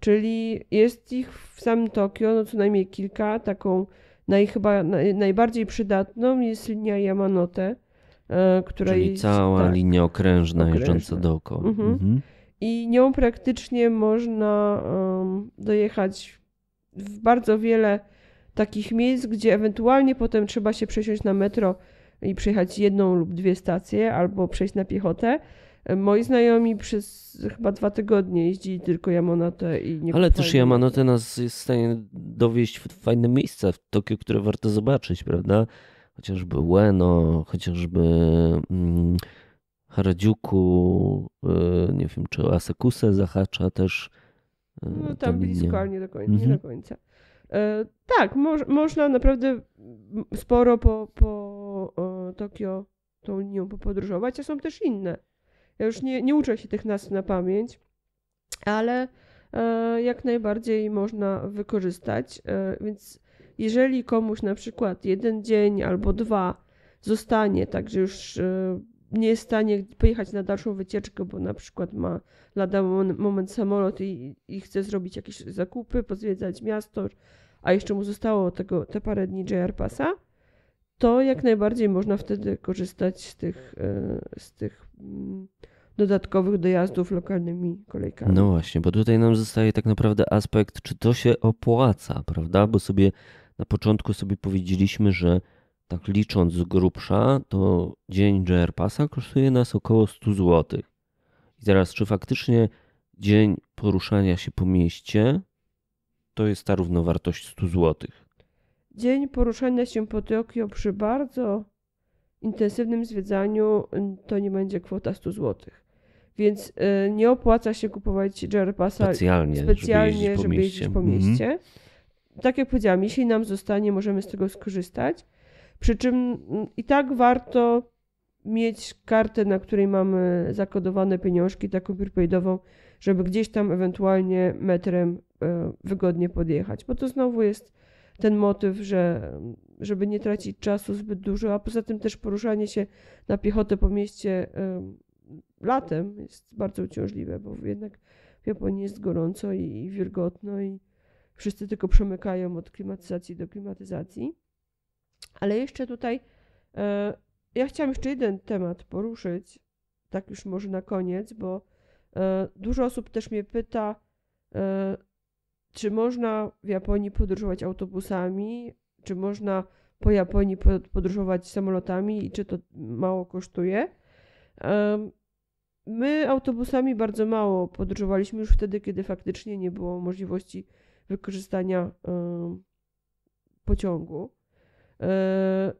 Czyli jest ich w samym Tokio no co najmniej kilka. Taką naj, chyba naj, najbardziej przydatną jest linia Yamanote, e, która Czyli jest, cała tak, linia okrężna, okrężna. jeżdżąca dookoła. Mhm. Mhm i nią praktycznie można dojechać w bardzo wiele takich miejsc, gdzie ewentualnie potem trzeba się przesiąść na metro i przejechać jedną lub dwie stacje, albo przejść na piechotę. Moi znajomi przez chyba dwa tygodnie jeździli tylko Yamanotę i nie Ale też Yamanotę nas jest w stanie dowieść w fajne miejsca w Tokio, które warto zobaczyć, prawda? Chociażby Ueno, chociażby mm, Haradziuku, e, nie wiem, czy o Asekusę zahacza też. E, no tam blisko, nie do końca. Mhm. Nie do końca. E, tak, mo można naprawdę sporo po, po Tokio tą linią popodróżować, a są też inne. Ja już nie, nie uczę się tych nazw na pamięć, ale jak najbardziej można wykorzystać. Więc jeżeli komuś na przykład jeden dzień albo dwa zostanie, także już nie jest w stanie pojechać na dalszą wycieczkę, bo na przykład ma lada moment samolot i, i chce zrobić jakieś zakupy, pozwiedzać miasto, a jeszcze mu zostało tego, te parę dni JR Passa, to jak najbardziej można wtedy korzystać z tych, e, z tych mm, dodatkowych dojazdów lokalnymi kolejkami. No właśnie, bo tutaj nam zostaje tak naprawdę aspekt, czy to się opłaca, prawda? Bo sobie na początku sobie powiedzieliśmy, że tak licząc z grubsza, to dzień JR Passa kosztuje nas około 100 zł. I teraz, czy faktycznie dzień poruszania się po mieście to jest ta równowartość 100 zł? Dzień poruszania się po Tokio przy bardzo intensywnym zwiedzaniu mm, to nie będzie kwota 100 zł. Więc y, nie opłaca się kupować JR Passa specjalnie, specjalnie, żeby jeździć po żeby mieście. Jeździć po mhm. mieście. Mm -hmm. Tak jak powiedziałam, jeśli nam zostanie, możemy z tego skorzystać. Przy czym mm, i tak warto mieć kartę, na której mamy zakodowane pieniążki, taką prepaidową, żeby gdzieś tam ewentualnie metrem e, wygodnie podjechać. Bo to znowu jest ten motyw, że żeby nie tracić czasu zbyt dużo, a poza tym też poruszanie się na piechotę po mieście e, latem jest bardzo uciążliwe, bo jednak w Japonii jest gorąco i wilgotno i wszyscy tylko przemykają od klimatyzacji do klimatyzacji. Ale jeszcze tutaj e, ja chciałam jeszcze jeden temat poruszyć, tak już może na koniec, bo e, dużo osób też mnie pyta, e, czy można w Japonii podróżować autobusami, czy można po Japonii podróżować samolotami i czy to mało kosztuje. My autobusami bardzo mało podróżowaliśmy już wtedy, kiedy faktycznie nie było możliwości wykorzystania pociągu. Yy,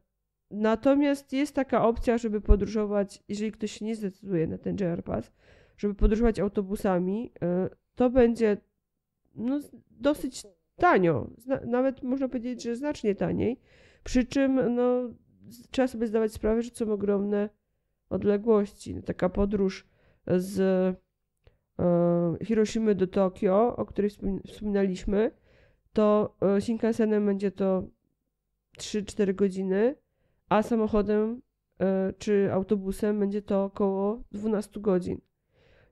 natomiast jest taka opcja, żeby podróżować, jeżeli ktoś się nie zdecyduje na ten JR Pass, żeby podróżować autobusami, yy, to będzie no, dosyć tanio. nawet można powiedzieć, że znacznie taniej. Przy czym no, trzeba sobie zdawać sprawę, że są ogromne odległości. No, taka podróż z yy, Hiroshimy do Tokio, o której wspominaliśmy, to Shinkansenem będzie to 3-4 godziny, a samochodem e, czy autobusem będzie to około 12 godzin.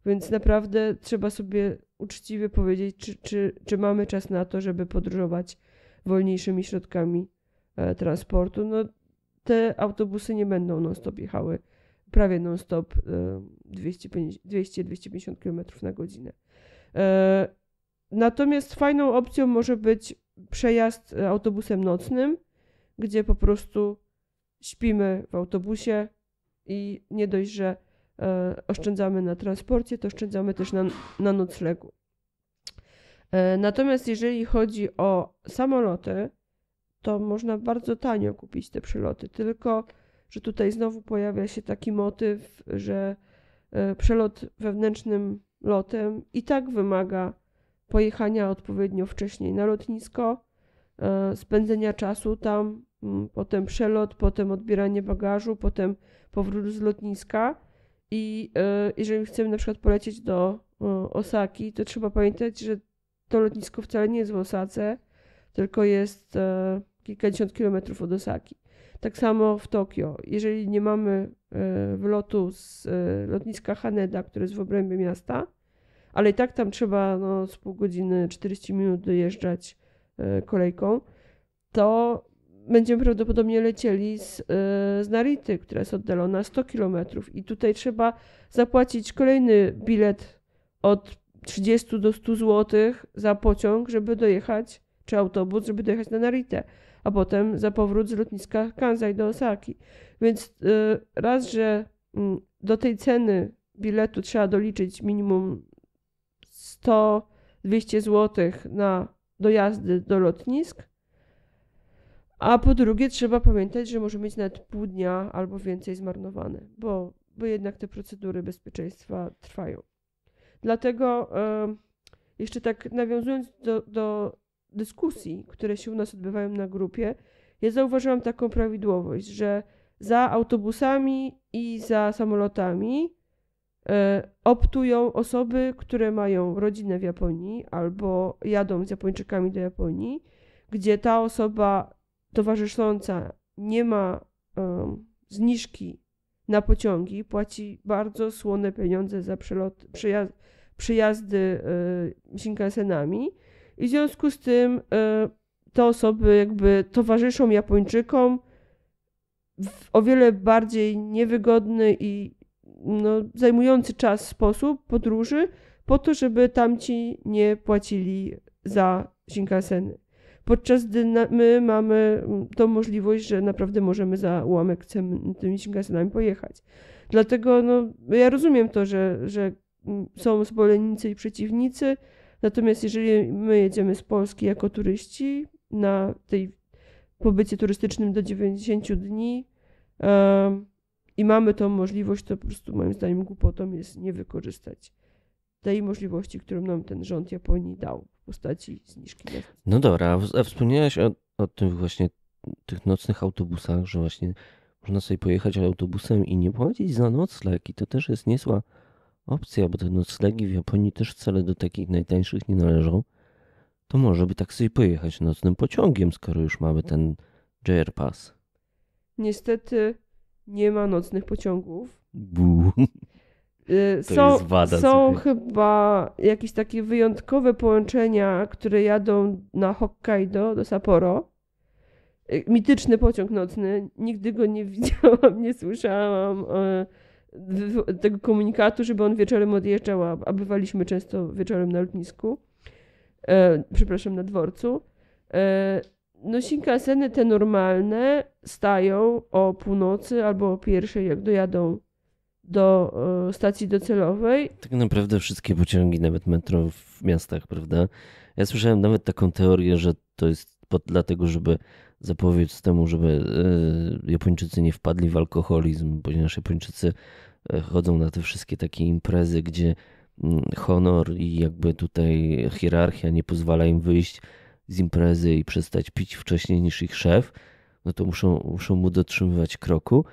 Więc naprawdę trzeba sobie uczciwie powiedzieć, czy, czy, czy mamy czas na to, żeby podróżować wolniejszymi środkami e, transportu. No, te autobusy nie będą non-stop jechały, prawie non-stop 200-250 e, km na godzinę. Natomiast fajną opcją może być przejazd autobusem nocnym, gdzie po prostu śpimy w autobusie i nie dość, że e, oszczędzamy na transporcie, to oszczędzamy też na, na noclegu. E, natomiast jeżeli chodzi o samoloty, to można bardzo tanio kupić te przeloty. Tylko, że tutaj znowu pojawia się taki motyw, że e, przelot wewnętrznym lotem i tak wymaga pojechania odpowiednio wcześniej na lotnisko, E, spędzenia czasu tam, mm, potem przelot, potem odbieranie bagażu, potem powrót z lotniska. I e, jeżeli chcemy na przykład polecieć do e, Osaki, to trzeba pamiętać, że to lotnisko wcale nie jest w Osace, tylko jest kilkadziesiąt kilometrów od Osaki. Tak samo w Tokio. Jeżeli nie mamy lotu z lotniska Haneda, które jest w obrębie miasta, ale i tak tam trzeba no, z pół godziny, 40 minut dojeżdżać E, kolejką, to będziemy prawdopodobnie lecieli z, e, z Narity, która jest oddalona 100 km i tutaj trzeba zapłacić kolejny bilet od 30 do 100 zł za pociąg, żeby dojechać, czy autobus, żeby dojechać na Naritę, a potem za powrót z lotniska Kansai do Osaki. Więc e, raz, że mm, do tej ceny biletu trzeba doliczyć minimum 100-200 zł na dojazdy do lotnisk. A po drugie, trzeba pamiętać, że może mieć nawet pół dnia albo więcej zmarnowane, bo, bo jednak te procedury bezpieczeństwa trwają. Dlatego, jeszcze tak nawiązując do, do dyskusji, które się u nas odbywają na grupie, ja zauważyłam taką prawidłowość, że za autobusami i za samolotami E, optują osoby, które mają rodzinę w Japonii albo jadą z Japończykami do Japonii, gdzie ta osoba towarzysząca nie ma um, zniżki na pociągi, płaci bardzo słone pieniądze za przelot, przyjaz przyjazdy y, Shinkansenami i w związku z tym y, te osoby jakby towarzyszą Japończykom w o wiele bardziej niewygodny i no, zajmujący czas sposób podróży, po to, żeby tamci nie płacili za Shinkanseny. Podczas gdy na, my mamy mm, tą możliwość, że naprawdę możemy za ułamek cen tymi Shinkansenami pojechać. Dlatego no, ja rozumiem to, że, że mm, są zwolennicy i przeciwnicy, natomiast jeżeli my jedziemy z Polski jako turyści na tej pobycie turystycznym do 90 dni, i mamy tą możliwość, to po prostu moim zdaniem głupotą jest nie wykorzystać tej możliwości, którą nam ten rząd Japonii dał w postaci zniżki. No dobra, a wspomniałeś o, o tym właśnie tych nocnych autobusach, że właśnie można sobie pojechać autobusem i nie płacić za nocleg i to też jest niezła opcja, bo te noclegi w Japonii też wcale do takich najtańszych nie należą. To może by tak sobie pojechać nocnym pociągiem, skoro już mamy ten JR Pass. Niestety nie ma nocnych pociągów. Y, to są, jest wada, są chyba jakieś takie wyjątkowe połączenia, które jadą na Hokkaido do Sapporo. Y, mityczny pociąg nocny. Nigdy go nie widziałam, nie słyszałam e, tego komunikatu, żeby on wieczorem odjeżdżał, a bywaliśmy często wieczorem na lotnisku. E, przepraszam, na dworcu. E, no Shinkanseny te normalne stają o północy albo o pierwszej, jak dojadą do e, stacji docelowej. Tak naprawdę wszystkie pociągi, nawet metro w miastach, prawda? Ja słyszałem nawet taką teorię, że to jest pod, dlatego, żeby zapobiec temu, żeby e, Japończycy nie wpadli w alkoholizm, ponieważ Japończycy e, chodzą na te wszystkie takie imprezy, gdzie mm, honor i jakby tutaj hierarchia nie pozwala im wyjść z imprezy i przestać pić wcześniej niż ich szef, no to muszą, muszą mu dotrzymywać kroku.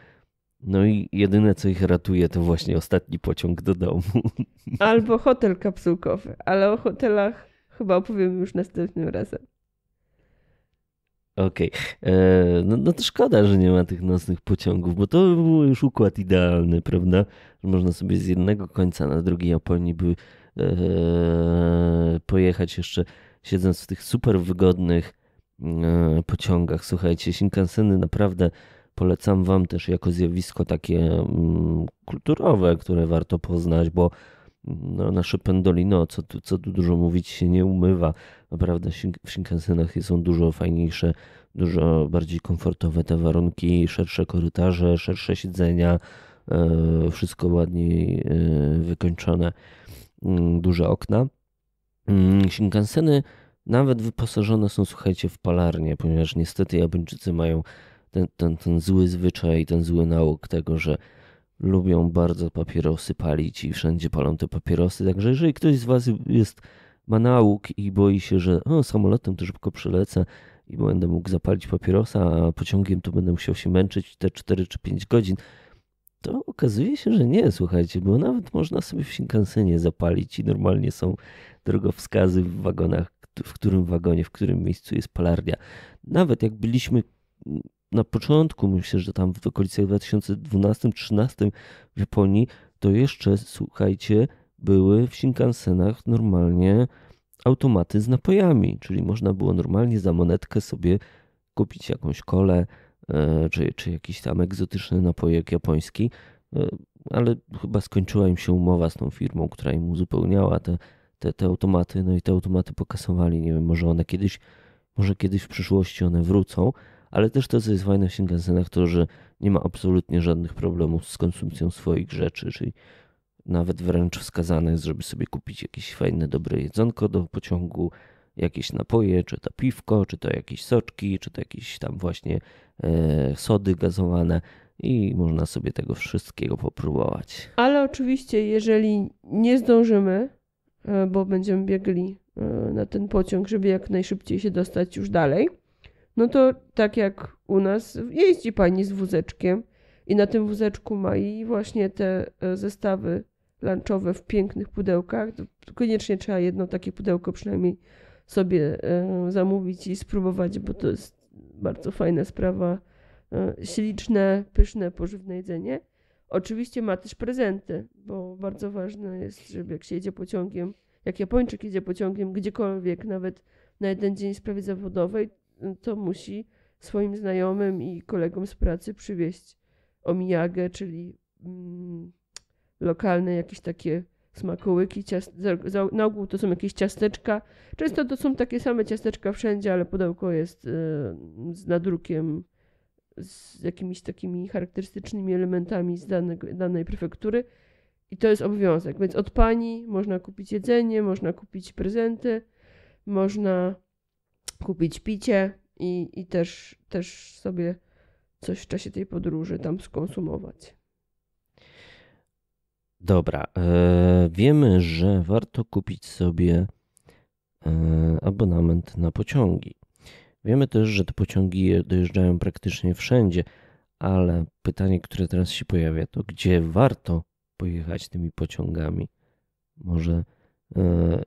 No i jedyne, co ich ratuje, to właśnie ostatni pociąg do domu. Albo hotel kapsułkowy, ale o hotelach chyba opowiem już następnym razem. Okej. Okay. E, no, no, to szkoda, że nie ma tych nocnych pociągów, bo to był już układ idealny, prawda? Można sobie z jednego końca na drugi Japonii by e, pojechać jeszcze siedząc w tych super wygodnych e, pociągach. Słuchajcie, Shinkanseny naprawdę polecam Wam też jako zjawisko takie mm, kulturowe, które warto poznać, bo mm, no, nasze pendolino, co tu, co tu dużo mówić, się nie umywa. Naprawdę w Shinkansenach są dużo fajniejsze, dużo bardziej komfortowe te warunki, szersze korytarze, szersze siedzenia, e, wszystko ładniej e, wykończone, mm, duże okna. Mm, Shinkanseny nawet wyposażone są, słuchajcie, w palarnie, ponieważ niestety Japończycy mają ten, ten, ten zły zwyczaj, ten zły nauk tego, że lubią bardzo papierosy palić i wszędzie palą te papierosy. Także jeżeli ktoś z Was jest, ma nauk i boi się, że o, samolotem to szybko przylecę i będę mógł zapalić papierosa, a pociągiem to będę musiał się męczyć te 4 czy 5 godzin, to okazuje się, że nie, słuchajcie, bo nawet można sobie w Shinkansenie zapalić i normalnie są drogowskazy w wagonach, w którym wagonie, w którym miejscu jest palarnia. Nawet jak byliśmy na początku, myślę, że tam w okolicach 2012-2013 w Japonii, to jeszcze, słuchajcie, były w Shinkansenach normalnie automaty z napojami, czyli można było normalnie za monetkę sobie kupić jakąś kolę, E, czy, czy jakiś tam egzotyczny napojek japoński, e, ale chyba skończyła im się umowa z tą firmą, która im uzupełniała te, te, te automaty, no i te automaty pokasowali. Nie wiem, może one kiedyś, może kiedyś w przyszłości one wrócą, ale też to, co jest fajne w Shinkansenach, to, że nie ma absolutnie żadnych problemów z konsumpcją swoich rzeczy, czyli nawet wręcz wskazane jest, żeby sobie kupić jakieś fajne, dobre jedzonko do pociągu, jakieś napoje, czy to piwko, czy to jakieś soczki, czy to jakieś tam właśnie e, sody gazowane i można sobie tego wszystkiego popróbować. Ale oczywiście, jeżeli nie zdążymy, e, bo będziemy biegli e, na ten pociąg, żeby jak najszybciej się dostać już dalej, no to tak jak u nas jeździ pani z wózeczkiem i na tym wózeczku ma i właśnie te zestawy lunchowe w pięknych pudełkach. Koniecznie trzeba jedno takie pudełko przynajmniej sobie e, zamówić i spróbować, bo to jest bardzo fajna sprawa. E, śliczne, pyszne, pożywne jedzenie. Oczywiście ma też prezenty, bo bardzo ważne jest, żeby jak się jedzie pociągiem, jak Japończyk jedzie pociągiem gdziekolwiek, nawet na jeden dzień sprawy zawodowej, e, to musi swoim znajomym i kolegom z pracy przywieźć omiyagę, czyli mm, lokalne jakieś takie smakołyki, na ogół to są jakieś ciasteczka. Często to są takie same ciasteczka wszędzie, ale pudełko jest e, z nadrukiem z jakimiś takimi charakterystycznymi elementami z danego, danej prefektury. I to jest obowiązek. Więc od pani można kupić jedzenie, można kupić prezenty, można kupić picie i, i też, też sobie coś w czasie tej podróży tam skonsumować. Dobra, e, wiemy, że warto kupić sobie e, abonament na pociągi. Wiemy też, że te pociągi dojeżdżają praktycznie wszędzie, ale pytanie, które teraz się pojawia, to gdzie warto pojechać tymi pociągami? Może e,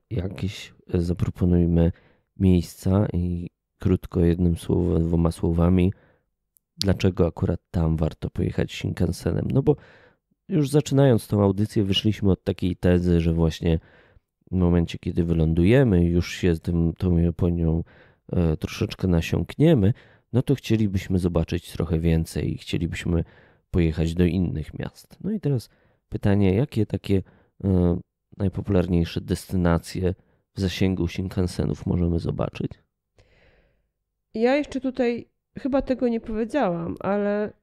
jakieś zaproponujmy miejsca i krótko jednym słowem, dwoma słowami, dlaczego akurat tam warto pojechać Shinkansenem? No bo już zaczynając tą audycję, wyszliśmy od takiej tezy, że właśnie w momencie, kiedy wylądujemy, już się z tym, tą Japonią e, troszeczkę nasiąkniemy, no to chcielibyśmy zobaczyć trochę więcej i chcielibyśmy pojechać do innych miast. No i teraz pytanie, jakie takie e, najpopularniejsze destynacje w zasięgu Shinkansenów możemy zobaczyć? Ja jeszcze tutaj chyba tego nie powiedziałam, ale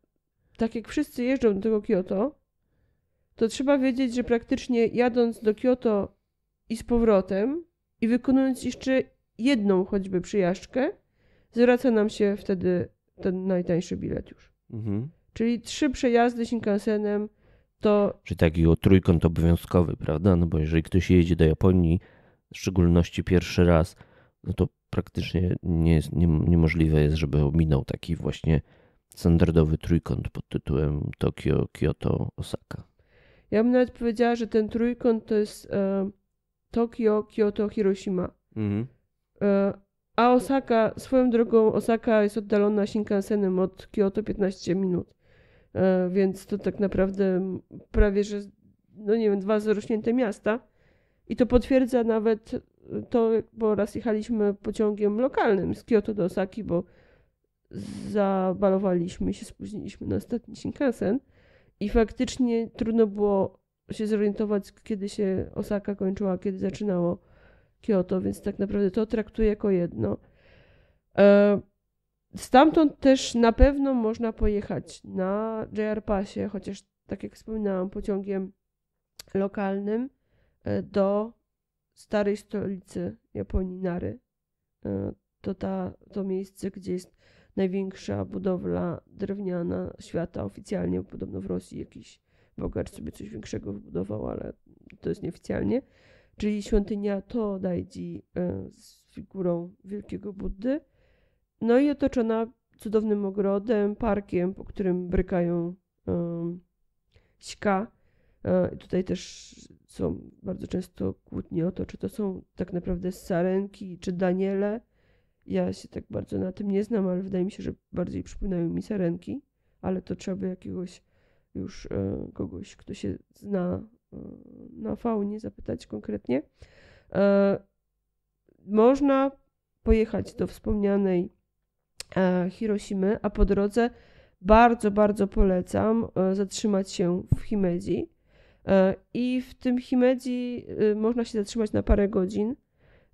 tak jak wszyscy jeżdżą do tego Kyoto, to trzeba wiedzieć, że praktycznie jadąc do Kyoto i z powrotem i wykonując jeszcze jedną choćby przyjażdżkę, zwraca nam się wtedy ten najtańszy bilet już. Mhm. Czyli trzy przejazdy Shinkansenem to... Czy taki o trójkąt obowiązkowy, prawda? No bo jeżeli ktoś jedzie do Japonii, w szczególności pierwszy raz, no to praktycznie nie jest, nie, niemożliwe jest, żeby ominął taki właśnie standardowy trójkąt pod tytułem Tokio, Kyoto, Osaka. Ja bym nawet powiedziała, że ten trójkąt to jest e, Tokio, Kyoto, Hiroshima. Mhm. E, a Osaka, swoją drogą, Osaka jest oddalona Shinkansenem od Kyoto 15 minut. E, więc to tak naprawdę prawie, że no nie wiem, dwa zarośnięte miasta. I to potwierdza nawet e, to, bo raz jechaliśmy pociągiem lokalnym z Kyoto do Osaki, bo zabalowaliśmy się, spóźniliśmy na ostatni Shinkansen. I faktycznie trudno było się zorientować, kiedy się Osaka kończyła, kiedy zaczynało Kyoto, więc tak naprawdę to traktuję jako jedno. E, stamtąd też na pewno można pojechać na JR Passie, chociaż tak jak wspominałam, pociągiem lokalnym e, do starej stolicy Japonii, Nary. E, to, ta, to miejsce, gdzie jest największa budowla drewniana świata oficjalnie, podobno w Rosji jakiś bogacz sobie coś większego wybudował, ale to jest nieoficjalnie. Czyli świątynia to Daiji e, z figurą wielkiego Buddy. No i otoczona cudownym ogrodem, parkiem, po którym brykają um, śka. E, tutaj też są bardzo często kłótnie o to, czy to są tak naprawdę sarenki, czy daniele. Ja się tak bardzo na tym nie znam, ale wydaje mi się, że bardziej przypominają mi sarenki, ale to trzeba by jakiegoś już e, kogoś, kto się zna e, na faunie, zapytać konkretnie. E, można pojechać do wspomnianej e, Hiroshimy, a po drodze bardzo, bardzo polecam e, zatrzymać się w Himeji. E, I w tym Himeji można się zatrzymać na parę godzin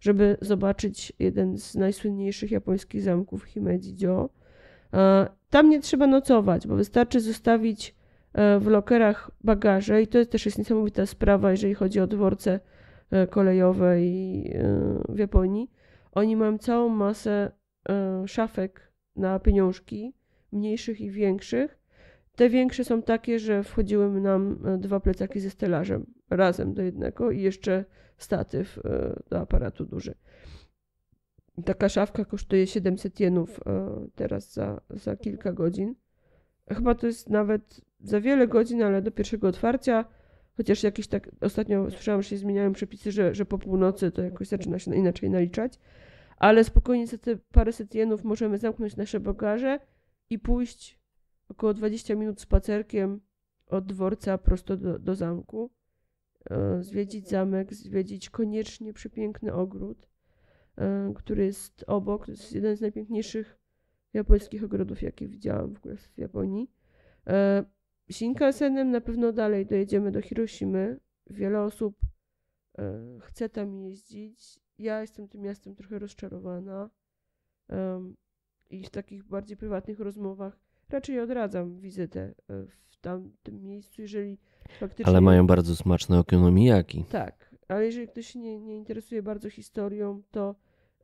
żeby zobaczyć jeden z najsłynniejszych japońskich zamków Himeji-jo. Tam nie trzeba nocować, bo wystarczy zostawić e, w lokerach bagaże i to też jest niesamowita sprawa, jeżeli chodzi o dworce e, kolejowe i e, w Japonii. Oni mają całą masę szafek na pieniążki, mniejszych i większych. Te większe są takie, że wchodziły nam dwa plecaki ze stelażem razem do jednego i jeszcze statyw e, do aparatu duży. Taka szafka kosztuje 700 jenów e, teraz za, za kilka godzin. Chyba to jest nawet za wiele godzin, ale do pierwszego otwarcia. Chociaż jakieś tak, ostatnio słyszałam, że się zmieniają przepisy, że, że po północy to jakoś zaczyna się inaczej naliczać. Ale spokojnie za te paręset jenów możemy zamknąć nasze bagaże i pójść około 20 minut spacerkiem od dworca prosto do, do zamku. E, zwiedzić zamek, zwiedzić koniecznie przepiękny ogród, e, który jest obok, to jest jeden z najpiękniejszych japońskich ogrodów, jakie widziałam w ogóle w Japonii. E, Shinkansenem na pewno dalej dojedziemy do Hiroshimy. Wiele osób chce tam jeździć. Ja jestem tym miastem trochę rozczarowana i w takich bardziej prywatnych rozmowach raczej odradzam wizytę w tamtym miejscu, jeżeli faktycznie... Ale mają bardzo smaczne okonomijaki. Tak, ale jeżeli ktoś się nie, nie interesuje bardzo historią, to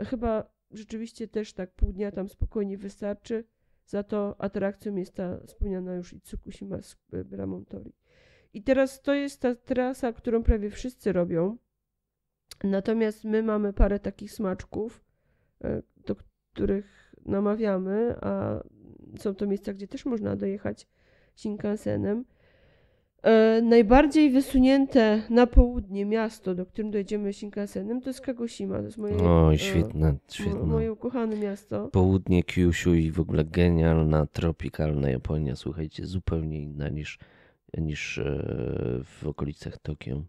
chyba rzeczywiście też tak pół dnia tam spokojnie wystarczy. Za to atrakcją jest ta wspomniana już Itsukushima z e, bramą Tori. I teraz to jest ta trasa, którą prawie wszyscy robią. Natomiast my mamy parę takich smaczków, e, do których namawiamy, a są to miejsca, gdzie też można dojechać Shinkansenem. E, najbardziej wysunięte na południe miasto, do którym dojedziemy Shinkansenem, to jest Kagoshima. To jest moje, o, e, świetne, świetne. moje ukochane miasto. Południe Kyushu i w ogóle genialna, tropikalna Japonia, słuchajcie, zupełnie inna niż, niż e, w okolicach Tokio.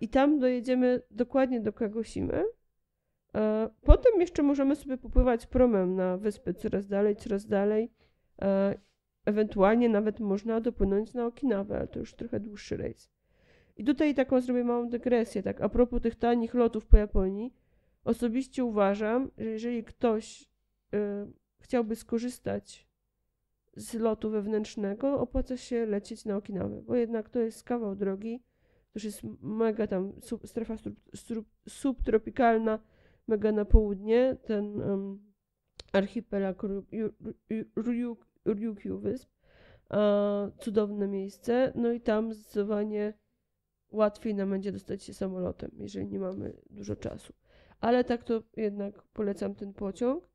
I tam dojedziemy dokładnie do Kagoshimy. potem jeszcze możemy sobie popływać promem na wyspy coraz dalej, coraz dalej Ewentualnie nawet można dopłynąć na Okinawę, ale to już trochę dłuższy rejs. I tutaj taką zrobię małą dygresję, tak a propos tych tanich lotów po Japonii. Osobiście uważam, że jeżeli ktoś y, chciałby skorzystać z lotu wewnętrznego, opłaca się lecieć na Okinawę, bo jednak to jest kawał drogi, to już jest mega tam sub, strefa subtropikalna, mega na południe, ten um, archipelag Ryuk, Ryukyu Wysp. Cudowne miejsce. No i tam zdecydowanie łatwiej nam będzie dostać się samolotem, jeżeli nie mamy dużo czasu. Ale tak to jednak polecam ten pociąg.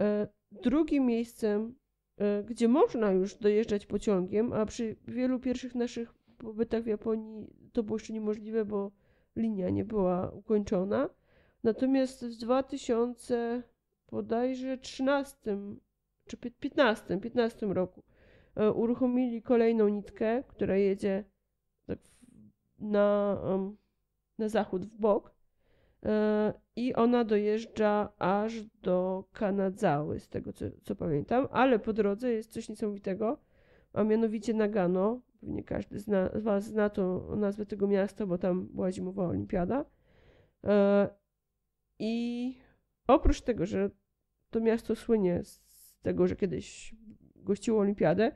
E, drugim miejscem, e, gdzie można już dojeżdżać pociągiem, a przy wielu pierwszych naszych pobytach w Japonii to było jeszcze niemożliwe, bo linia nie była ukończona. Natomiast w 2000 bodajże czy 15, 15 roku e, uruchomili kolejną nitkę, która jedzie tak na, na zachód, w bok. E, I ona dojeżdża aż do Kanadzały, z tego co, co pamiętam, ale po drodze jest coś niesamowitego, a mianowicie Nagano. Pewnie każdy zna, z Was zna to nazwę tego miasta, bo tam była zimowa olimpiada. E, I oprócz tego, że to miasto słynie z tego, że kiedyś gościło olimpiadę,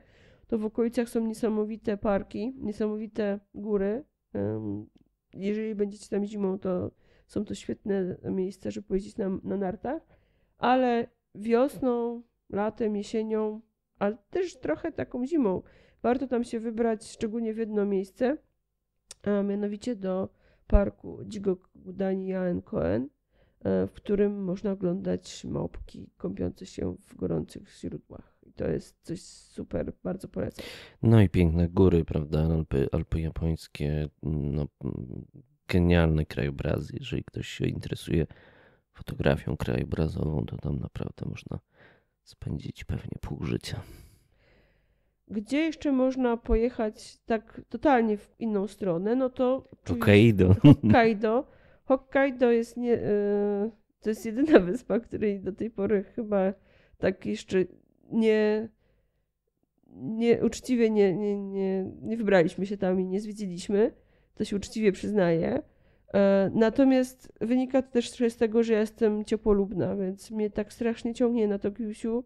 to w okolicach są niesamowite parki, niesamowite góry. Jeżeli będziecie tam zimą, to są to świetne miejsca, żeby pojeździć na, na nartach, ale wiosną, latem, jesienią, ale też trochę taką zimą, warto tam się wybrać, szczególnie w jedno miejsce, a mianowicie do parku Dzigok Danian Cohen, E, w którym można oglądać małpki kąpiące się w gorących źródłach. I to jest coś super, bardzo polecam. No i piękne góry, prawda? Alpy, Alpy japońskie, no, genialne krajobrazy. Jeżeli ktoś się interesuje fotografią krajobrazową, to tam naprawdę można spędzić pewnie pół życia. Gdzie jeszcze można pojechać tak totalnie w inną stronę, no to Hokkaido. Hokkaido Hokkaido jest nie, yy, to jest jedyna wyspa, której do tej pory chyba tak jeszcze nie, nie uczciwie nie, nie, nie, nie wybraliśmy się tam i nie zwiedziliśmy. To się uczciwie przyznaję. E, natomiast wynika to też z tego, że ja jestem ciepłolubna, więc mnie tak strasznie ciągnie na Tokiusiu,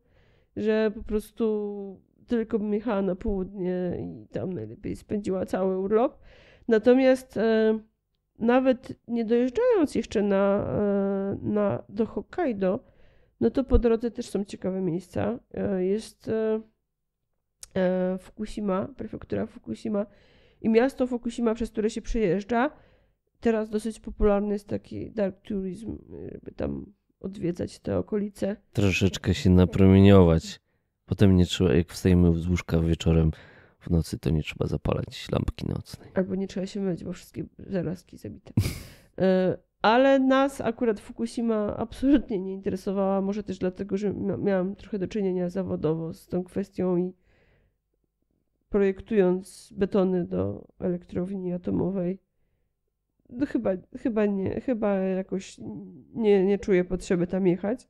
że po prostu tylko bym jechała na południe i tam najlepiej spędziła cały urlop. Natomiast e, nawet nie dojeżdżając jeszcze na, e, na, do Hokkaido, no to po drodze też są ciekawe miejsca. E, jest e, Fukushima, prefektura Fukushima i miasto Fukushima, przez które się przejeżdża. Teraz dosyć popularny jest taki dark tourism, żeby tam odwiedzać te okolice. Troszeczkę się napromieniować. Potem nie trzeba, jak wstajemy z łóżka wieczorem, w nocy, to nie trzeba zapalać lampki nocnej. Albo nie trzeba się myć, bo wszystkie zarazki zabite. E, ale nas akurat Fukushima absolutnie nie interesowała, może też dlatego, że miałam trochę do czynienia zawodowo z tą kwestią i projektując betony do elektrowni atomowej, no chyba, chyba, nie, chyba jakoś nie, nie czuję potrzeby tam jechać.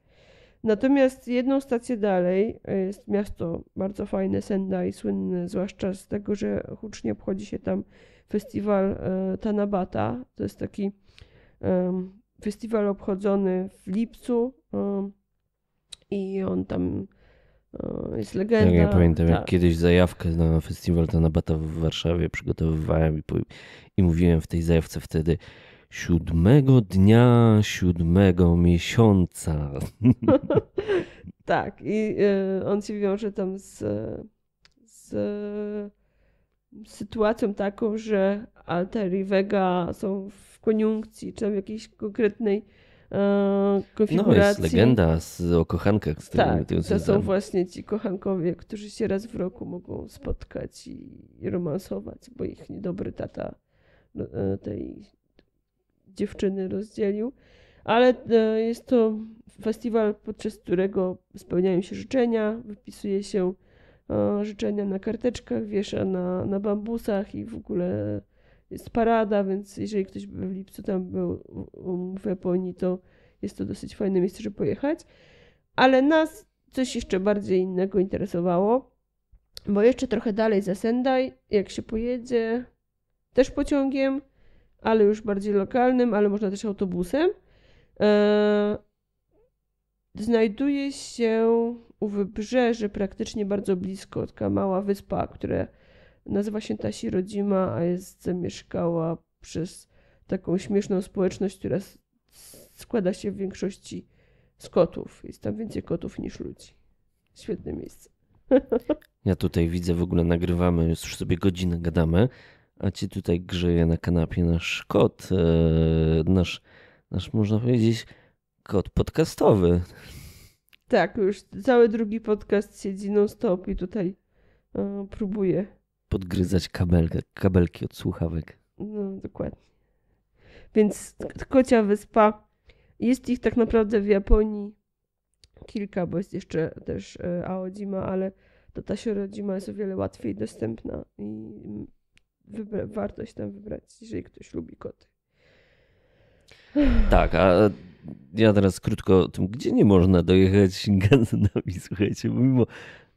Natomiast jedną stację dalej e, jest miasto bardzo fajne, Sendai, słynne, zwłaszcza z tego, że hucznie obchodzi się tam festiwal e, Tanabata. To jest taki festiwal obchodzony w lipcu i on tam e, jest legenda. Tak, ja pamiętam, tak. jak kiedyś zajawkę na festiwal Tanabata w Warszawie przygotowywałem i, po, i mówiłem w tej zajawce wtedy, siódmego dnia siódmego miesiąca. tak, i y, on się wiąże tam z, z sytuacją taką, że alter i vega są w koniunkcji, czy w jakiejś konkretnej konfiguracji. E, no, jest legenda z, o kochankach. Z tak, to są właśnie ci kochankowie, którzy się raz w roku mogą spotkać i, i romansować, bo ich niedobry tata no, e, tej dziewczyny rozdzielił. Ale e, jest to festiwal, podczas którego spełniają się życzenia, wypisuje się e, życzenia na karteczkach, wiesza na, na bambusach i w ogóle jest parada, więc jeżeli ktoś by w lipcu tam był w Japonii, to jest to dosyć fajne miejsce, żeby pojechać. Ale nas coś jeszcze bardziej innego interesowało, bo jeszcze trochę dalej za Sendai, jak się pojedzie też pociągiem, ale już bardziej lokalnym, ale można też autobusem. E, znajduje się u wybrzeży, praktycznie bardzo blisko, taka mała wyspa, która nazywa się Tasi Rodzima, a jest zamieszkała przez taką śmieszną społeczność, która składa się w większości z kotów. Jest tam więcej kotów niż ludzi. Świetne miejsce. Ja tutaj widzę, w ogóle nagrywamy, już sobie godzinę gadamy, a ci tutaj grzeje na kanapie nasz kot, e, nasz, nasz można powiedzieć, kot podcastowy. Tak, już cały drugi podcast siedzi non-stop i tutaj o, e, próbuje. Podgryzać kabelkę, kabelki od słuchawek. No, dokładnie. Więc kocia wyspa. Jest ich tak naprawdę w Japonii kilka, bo jest jeszcze też e, Aodzima, ale to ta Siorodzima jest o wiele łatwiej dostępna i wybra- wartość tam wybrać, jeżeli ktoś lubi koty. Tak, a ja teraz krótko o tym, gdzie nie można dojechać Shinkansenami, słuchajcie, bo mimo,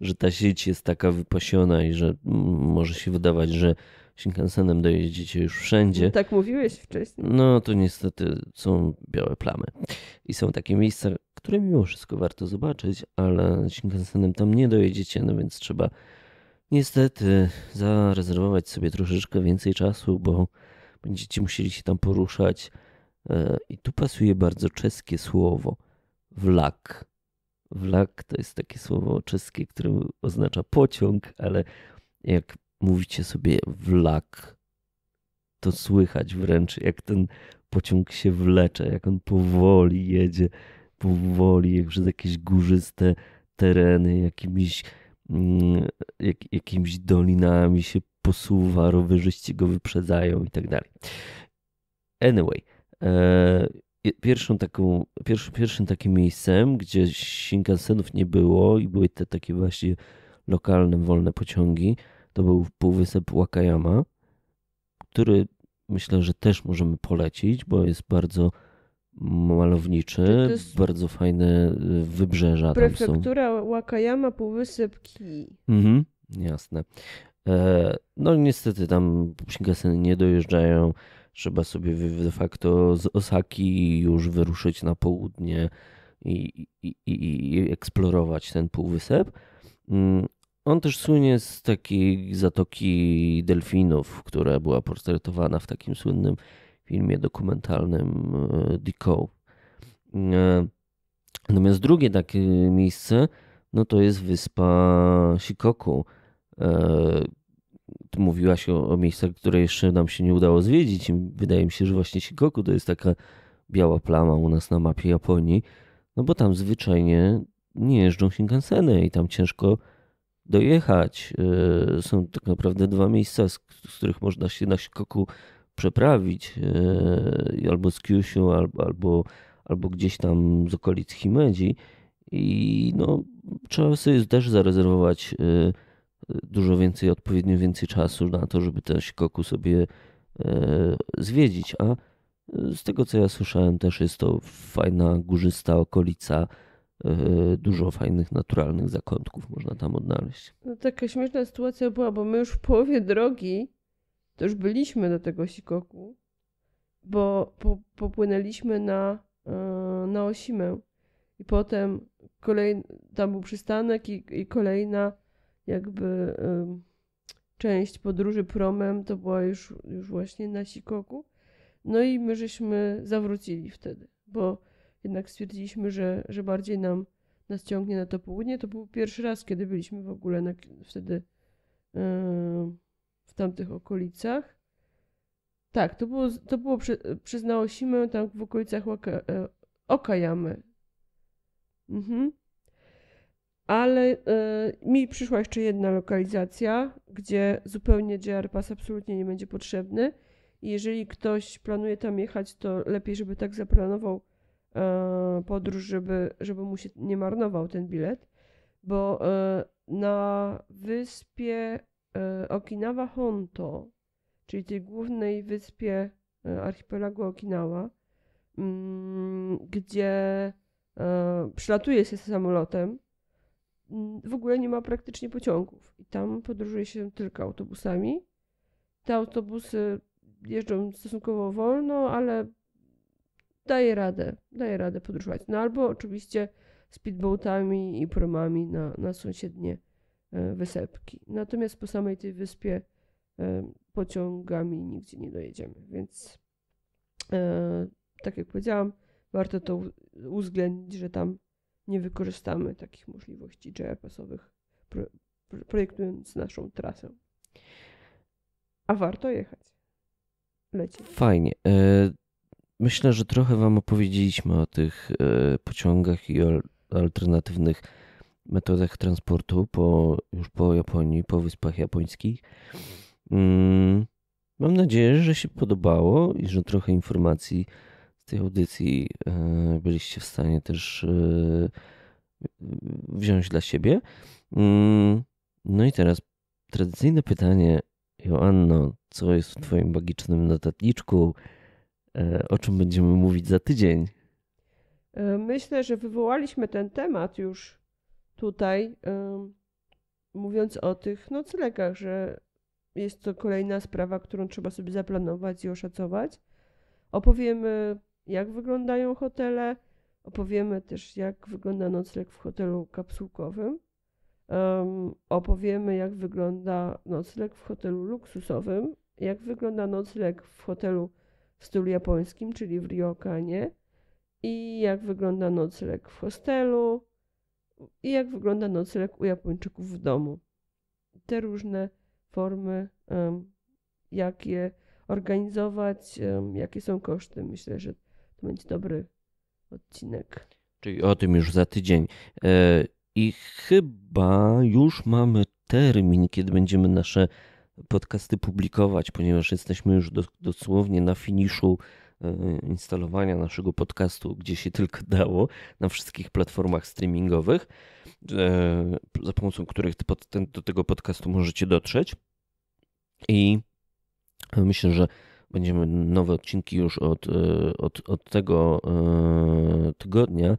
że ta sieć jest taka wypasiona i że może się wydawać, że Shinkansenem dojeździcie już wszędzie. No tak mówiłeś wcześniej. No to niestety są białe plamy. I są takie miejsca, które mimo wszystko warto zobaczyć, ale Shinkansenem tam nie dojedziecie, no więc trzeba Niestety, zarezerwować sobie troszeczkę więcej czasu, bo będziecie musieli się tam poruszać. E, I tu pasuje bardzo czeskie słowo wlak. Wlak to jest takie słowo czeskie, które oznacza pociąg, ale jak mówicie sobie wlak, to słychać wręcz, jak ten pociąg się wlecze, jak on powoli jedzie, powoli, jak przez jakieś górzyste tereny, jakimiś jak, jakimiś dolinami się posuwa, rowerzyści go wyprzedzają i tak dalej. Anyway, e, pierwszą taką, pierwszy, pierwszym takim miejscem, gdzie Shinkansenów nie było i były te takie właśnie lokalne, wolne pociągi, to był Półwysep Wakayama, który myślę, że też możemy polecić, bo jest bardzo malowniczy, bardzo fajne y, wybrzeża prefektura tam są. Wakayama, Półwysep Ki. Mhm, jasne. E, no niestety tam Shinkansen nie dojeżdżają. Trzeba sobie de facto z Osaki już wyruszyć na południe i, i, i eksplorować ten półwysep. Mm, on też słynie z takiej zatoki delfinów, która była portretowana w takim słynnym filmie dokumentalnym Deco. E, natomiast drugie takie miejsce, no to jest wyspa Shikoku. E, Mówiłaś o, o miejscach, które jeszcze nam się nie udało zwiedzić. Wydaje mi się, że właśnie Shikoku to jest taka biała plama u nas na mapie Japonii, no bo tam zwyczajnie nie jeżdżą Shinkanseny i tam ciężko dojechać. E, są tak naprawdę dwa miejsca, z których można się na Shikoku przeprawić e, albo z Kyushu, albo, albo gdzieś tam z okolic Himeji. I no, trzeba sobie też zarezerwować e, dużo więcej, odpowiednio więcej czasu na to, żeby ten Shikoku sobie e, zwiedzić. A z tego co ja słyszałem, też jest to fajna, górzysta okolica. Dużo fajnych, naturalnych zakątków można tam odnaleźć. No, taka śmieszna sytuacja była, bo my już w połowie drogi to już byliśmy do tego Sikoku, bo po, popłynęliśmy na, e, na Osimę. I potem kolej, tam był przystanek i, i kolejna jakby część podróży promem to była już, już właśnie na Sikoku. No i my żeśmy zawrócili wtedy, bo jednak stwierdziliśmy, że, że bardziej nam nas ciągnie na to południe. To był pierwszy raz, kiedy byliśmy w ogóle na, wtedy tamtych okolicach. Tak, to było, to było przy, tam w okolicach Oka, e, Okajamy. Mhm. Ale e, mi przyszła jeszcze jedna lokalizacja, gdzie zupełnie JR Pass absolutnie nie będzie potrzebny. I jeżeli ktoś planuje tam jechać, to lepiej, żeby tak zaplanował e, podróż, żeby, żeby mu się nie marnował ten bilet. Bo na wyspie E, Okinawa Honto, czyli tej głównej wyspie e, archipelagu Okinawa, mm, gdzie e, przylatuje się samolotem, mm, w ogóle nie ma praktycznie pociągów. I tam podróżuje się tylko autobusami. Te autobusy jeżdżą stosunkowo wolno, ale daje radę, daje radę podróżować. No albo oczywiście speedboatami i promami na, na sąsiednie E, wysepki. Natomiast po samej tej wyspie e, pociągami nigdzie nie dojedziemy, więc e, tak jak powiedziałam, warto to uwzględnić, że tam nie wykorzystamy takich możliwości GPS-owych, projektując naszą trasę. A warto jechać. Lecie. Fajnie. Myślę, że trochę Wam opowiedzieliśmy o tych pociągach i o alternatywnych metodach transportu po, już po Japonii, po Wyspach Japońskich. Mm, mam nadzieję, że się podobało i że trochę informacji z tej audycji e, byliście w stanie też e, wziąć dla siebie. Mm, no i teraz tradycyjne pytanie, Joanno, co jest w Twoim magicznym notatniczku? E, o czym będziemy mówić za tydzień? Myślę, że wywołaliśmy ten temat już tutaj, mówiąc o tych noclegach, że jest to kolejna sprawa, którą trzeba sobie zaplanować i oszacować. Opowiemy, jak wyglądają hotele, opowiemy też, jak wygląda nocleg w hotelu kapsułkowym. Um, opowiemy, jak wygląda nocleg w hotelu luksusowym, jak wygląda nocleg w hotelu w stylu japońskim, czyli w Ryokanie, i jak wygląda nocleg w hostelu, i jak wygląda nocleg u Japończyków w domu. Te różne formy, jak je organizować, jakie są koszty. Myślę, że to będzie dobry odcinek. Czyli o tym już za tydzień. E, I chyba już mamy termin, kiedy będziemy nasze podcasty publikować, ponieważ jesteśmy już dosłownie na finiszu E, instalowania naszego podcastu, gdzie się tylko dało, na wszystkich platformach streamingowych, e, za pomocą których do tego podcastu możecie dotrzeć. I e, myślę, że będziemy nowe odcinki już od, od, od tego tygodnia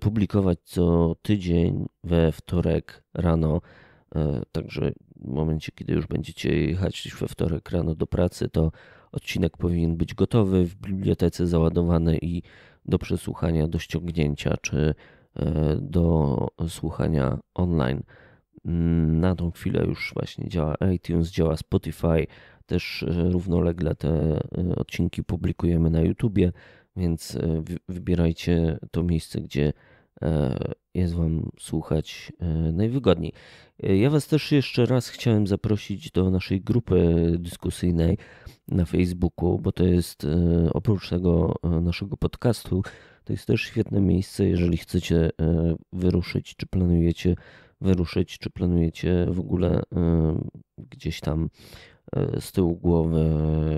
publikować co tydzień we wtorek rano. Także w momencie, kiedy już będziecie jechać we wtorek rano do pracy, to Odcinek powinien być gotowy, w bibliotece załadowany i do przesłuchania, do ściągnięcia czy e, do słuchania online. Mm, na tą chwilę już właśnie działa iTunes, działa Spotify, też e, równolegle te e, odcinki publikujemy na YouTubie, więc wybierajcie to miejsce, gdzie jest Wam słuchać e, najwygodniej. E, ja Was też jeszcze raz chciałem zaprosić do naszej grupy dyskusyjnej na Facebooku, bo to jest e, oprócz tego naszego podcastu, to jest też świetne miejsce, jeżeli chcecie wyruszyć, czy planujecie wyruszyć, czy planujecie w ogóle gdzieś tam z tyłu głowy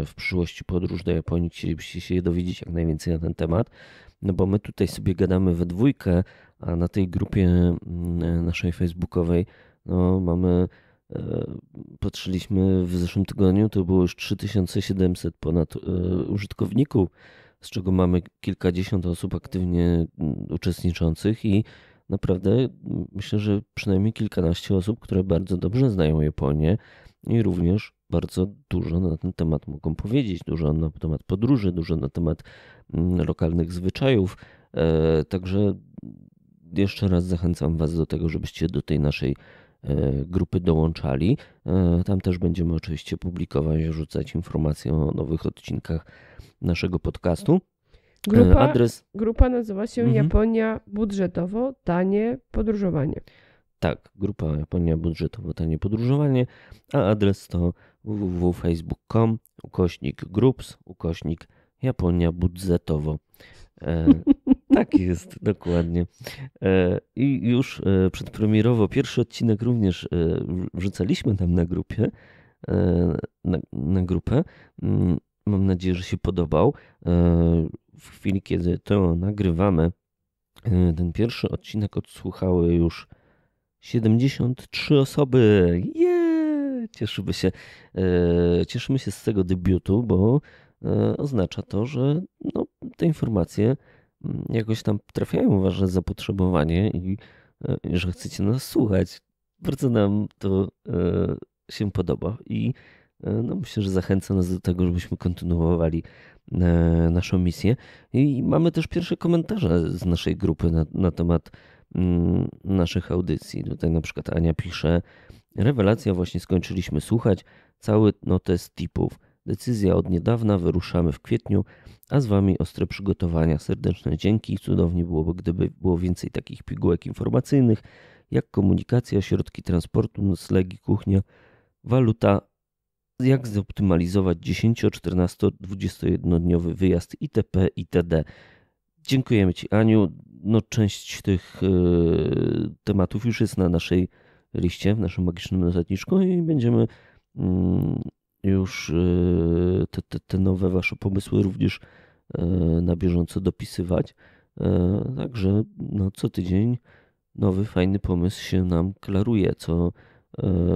w przyszłości podróż do Japonii, chcielibyście się dowiedzieć jak najwięcej na ten temat, no bo my tutaj sobie gadamy we dwójkę, a na tej grupie mm, naszej facebookowej no, mamy, e, patrzyliśmy w zeszłym tygodniu, to było już 3700 ponad e, użytkowników, z czego mamy kilkadziesiąt osób aktywnie mm, uczestniczących i naprawdę mm, myślę, że przynajmniej kilkanaście osób, które bardzo dobrze znają Japonię, i również bardzo dużo na ten temat mogą powiedzieć, dużo na temat podróży, dużo na temat mm, lokalnych zwyczajów. E, także jeszcze raz zachęcam Was do tego, żebyście do tej naszej e, grupy dołączali. E, tam też będziemy oczywiście publikować, rzucać informacje o nowych odcinkach naszego podcastu. Grupa, Adres... grupa nazywa się mhm. Japonia budżetowo, tanie podróżowanie. Tak, grupa Japonia Budżetowo Tanie Podróżowanie, a adres to www.facebook.com ukośnik groups ukośnik Japonia Budżetowo. E, tak jest, dokładnie. E, I już e, przedpremierowo pierwszy odcinek również e, wrzucaliśmy tam na grupie, e, na, na grupę. Mm, mam nadzieję, że się podobał. E, w chwili, kiedy to nagrywamy, ten pierwszy odcinek odsłuchały już 73 osoby. Yeah! Cieszymy, się, e, cieszymy się z tego debiutu, bo e, oznacza to, że no, te informacje mm, jakoś tam trafiają w wasze zapotrzebowanie e, i że chcecie nas słuchać. Bardzo nam to się podoba i no, myślę, że zachęca nas do tego, żebyśmy kontynuowali naszą misję. I mamy też pierwsze komentarze z naszej grupy na, na temat Mm, naszych audycji. Tutaj no, na przykład Ania pisze, rewelacja, właśnie skończyliśmy słuchać, cały notes tipów. Decyzja od niedawna, wyruszamy w kwietniu, a z Wami ostre przygotowania. Serdeczne dzięki. Cudownie byłoby, gdyby było więcej takich pigułek informacyjnych, jak komunikacja, środki transportu, noclegi, kuchnia, waluta, jak zoptymalizować 10, 14, 21-dniowy wyjazd itp. itd. Dziękujemy Ci, Aniu. No, część tych e, tematów już jest na naszej liście, w naszym magicznym notatniczku i będziemy mm, już e, te, te, te, nowe Wasze pomysły również e, na bieżąco dopisywać. Także no, co tydzień nowy, fajny pomysł się nam klaruje, co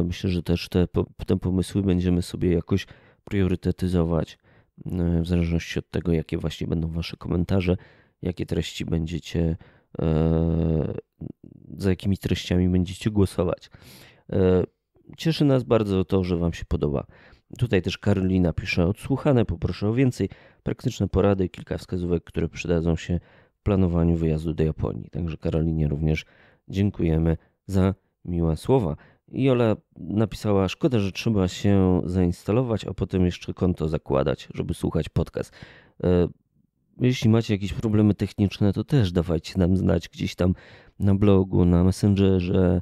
myślę, że też te, te pomysły będziemy sobie jakoś priorytetyzować w zależności od tego, jakie właśnie będą Wasze komentarze jakie treści będziecie, e, za jakimi treściami będziecie głosować. E, cieszy nas bardzo to, że Wam się podoba. Tutaj też Karolina pisze: Odsłuchane, poproszę o więcej. Praktyczne porady, kilka wskazówek, które przydadzą się w planowaniu wyjazdu do Japonii. Także Karolinie również dziękujemy za miłe słowa. Ola napisała: Szkoda, że trzeba się zainstalować, a potem jeszcze konto zakładać, żeby słuchać podcast. E, jeśli macie jakieś problemy techniczne, to też dawajcie nam znać gdzieś tam na blogu, na Messengerze,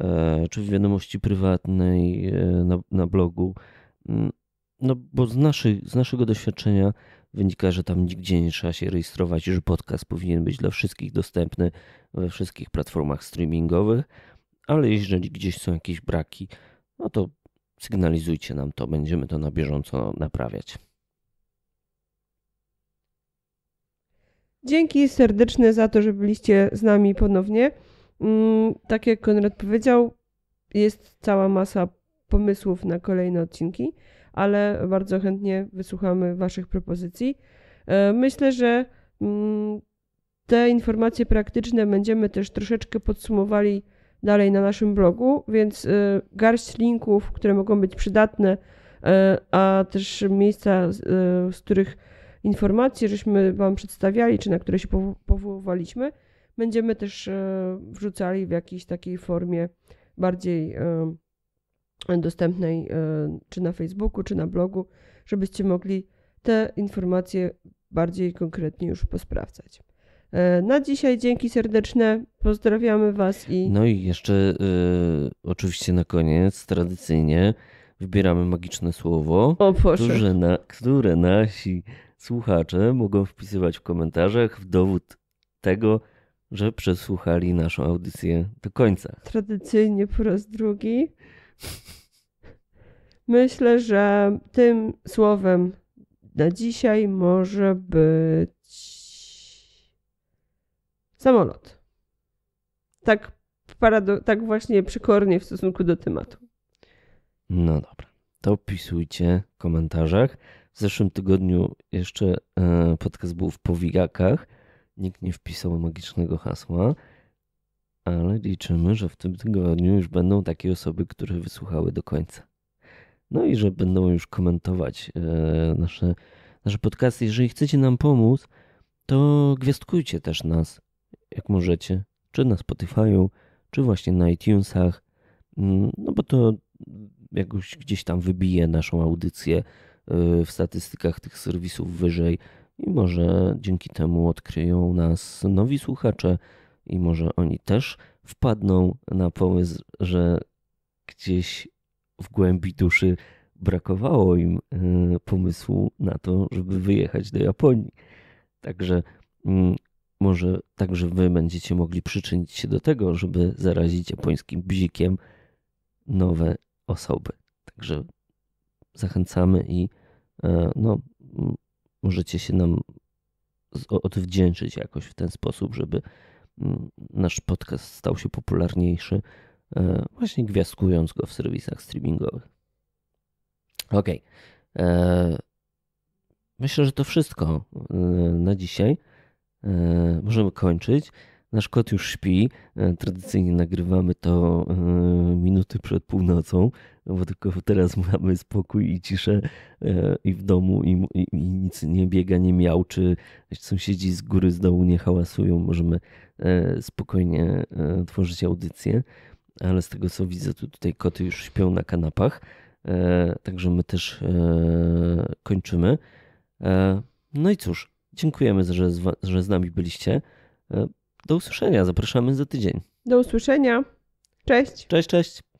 e, czy w wiadomości prywatnej e, na, na blogu. Mm, no bo z, naszych, z naszego doświadczenia wynika, że tam nigdzie nie trzeba się rejestrować, że podcast powinien być dla wszystkich dostępny we wszystkich platformach streamingowych, ale jeżeli gdzieś są jakieś braki, no to sygnalizujcie nam to, będziemy to na bieżąco naprawiać. Dzięki serdeczne za to, że byliście z nami ponownie. Mm, tak jak Konrad powiedział, jest cała masa pomysłów na kolejne odcinki, ale bardzo chętnie wysłuchamy Waszych propozycji. E, myślę, że mm, te informacje praktyczne będziemy też troszeczkę podsumowali dalej na naszym blogu, więc e, garść linków, które mogą być przydatne, e, a też miejsca, z których informacje, żeśmy Wam przedstawiali, czy na które się powoływaliśmy, będziemy też e, wrzucali w jakiejś takiej formie bardziej e, dostępnej, e, czy na Facebooku, czy na blogu, żebyście mogli te informacje bardziej konkretnie już posprawdzać. Na dzisiaj dzięki serdeczne. Pozdrawiamy Was i. No i jeszcze y, oczywiście na koniec tradycyjnie wybieramy magiczne słowo, o, które, na, które nasi słuchacze mogą wpisywać w komentarzach w dowód tego, że przesłuchali naszą audycję do końca. Tradycyjnie po raz drugi. Myślę, że tym słowem na dzisiaj może być samolot. Tak, parado- tak właśnie przykornie w stosunku do tematu. No dobra, to pisujcie w komentarzach. W zeszłym tygodniu jeszcze e, podcast był w powijakach. Nikt nie wpisał magicznego hasła, ale liczymy, że w tym tygodniu już będą takie osoby, które wysłuchały do końca. No i że będą już komentować e, nasze, nasze podcasty. Jeżeli chcecie nam pomóc, to gwiazdkujcie też nas, jak możecie, czy na Spotify'u, czy właśnie na iTunesach, mm, no bo to jakoś gdzieś tam wybije naszą audycję Y, w statystykach tych serwisów wyżej i może dzięki temu odkryją nas nowi słuchacze i może oni też wpadną na pomysł, że gdzieś w głębi duszy brakowało im y, pomysłu na to, żeby wyjechać do Japonii. Także mm, może także wy będziecie mogli przyczynić się do tego, żeby zarazić japońskim bzikiem nowe osoby. Także zachęcamy i e, no, możecie się nam odwdzięczyć jakoś w ten sposób, żeby nasz podcast stał się popularniejszy, e, właśnie gwiazdkując go w serwisach streamingowych. Ok. E, myślę, że to wszystko na dzisiaj. Możemy kończyć. Nasz kot już śpi. E, tradycyjnie nagrywamy to e, minuty przed północą, bo tylko teraz mamy spokój i ciszę e, i w domu i, i, i nic nie biega, nie miał, czy sąsiedzi z góry, z dołu nie hałasują. Możemy spokojnie tworzyć audycję, ale z tego co widzę, to tutaj koty już śpią na kanapach, także my też kończymy. No i cóż, dziękujemy, że z, że z nami byliście. Do usłyszenia. Zapraszamy za tydzień. Do usłyszenia. Cześć. Cześć, cześć.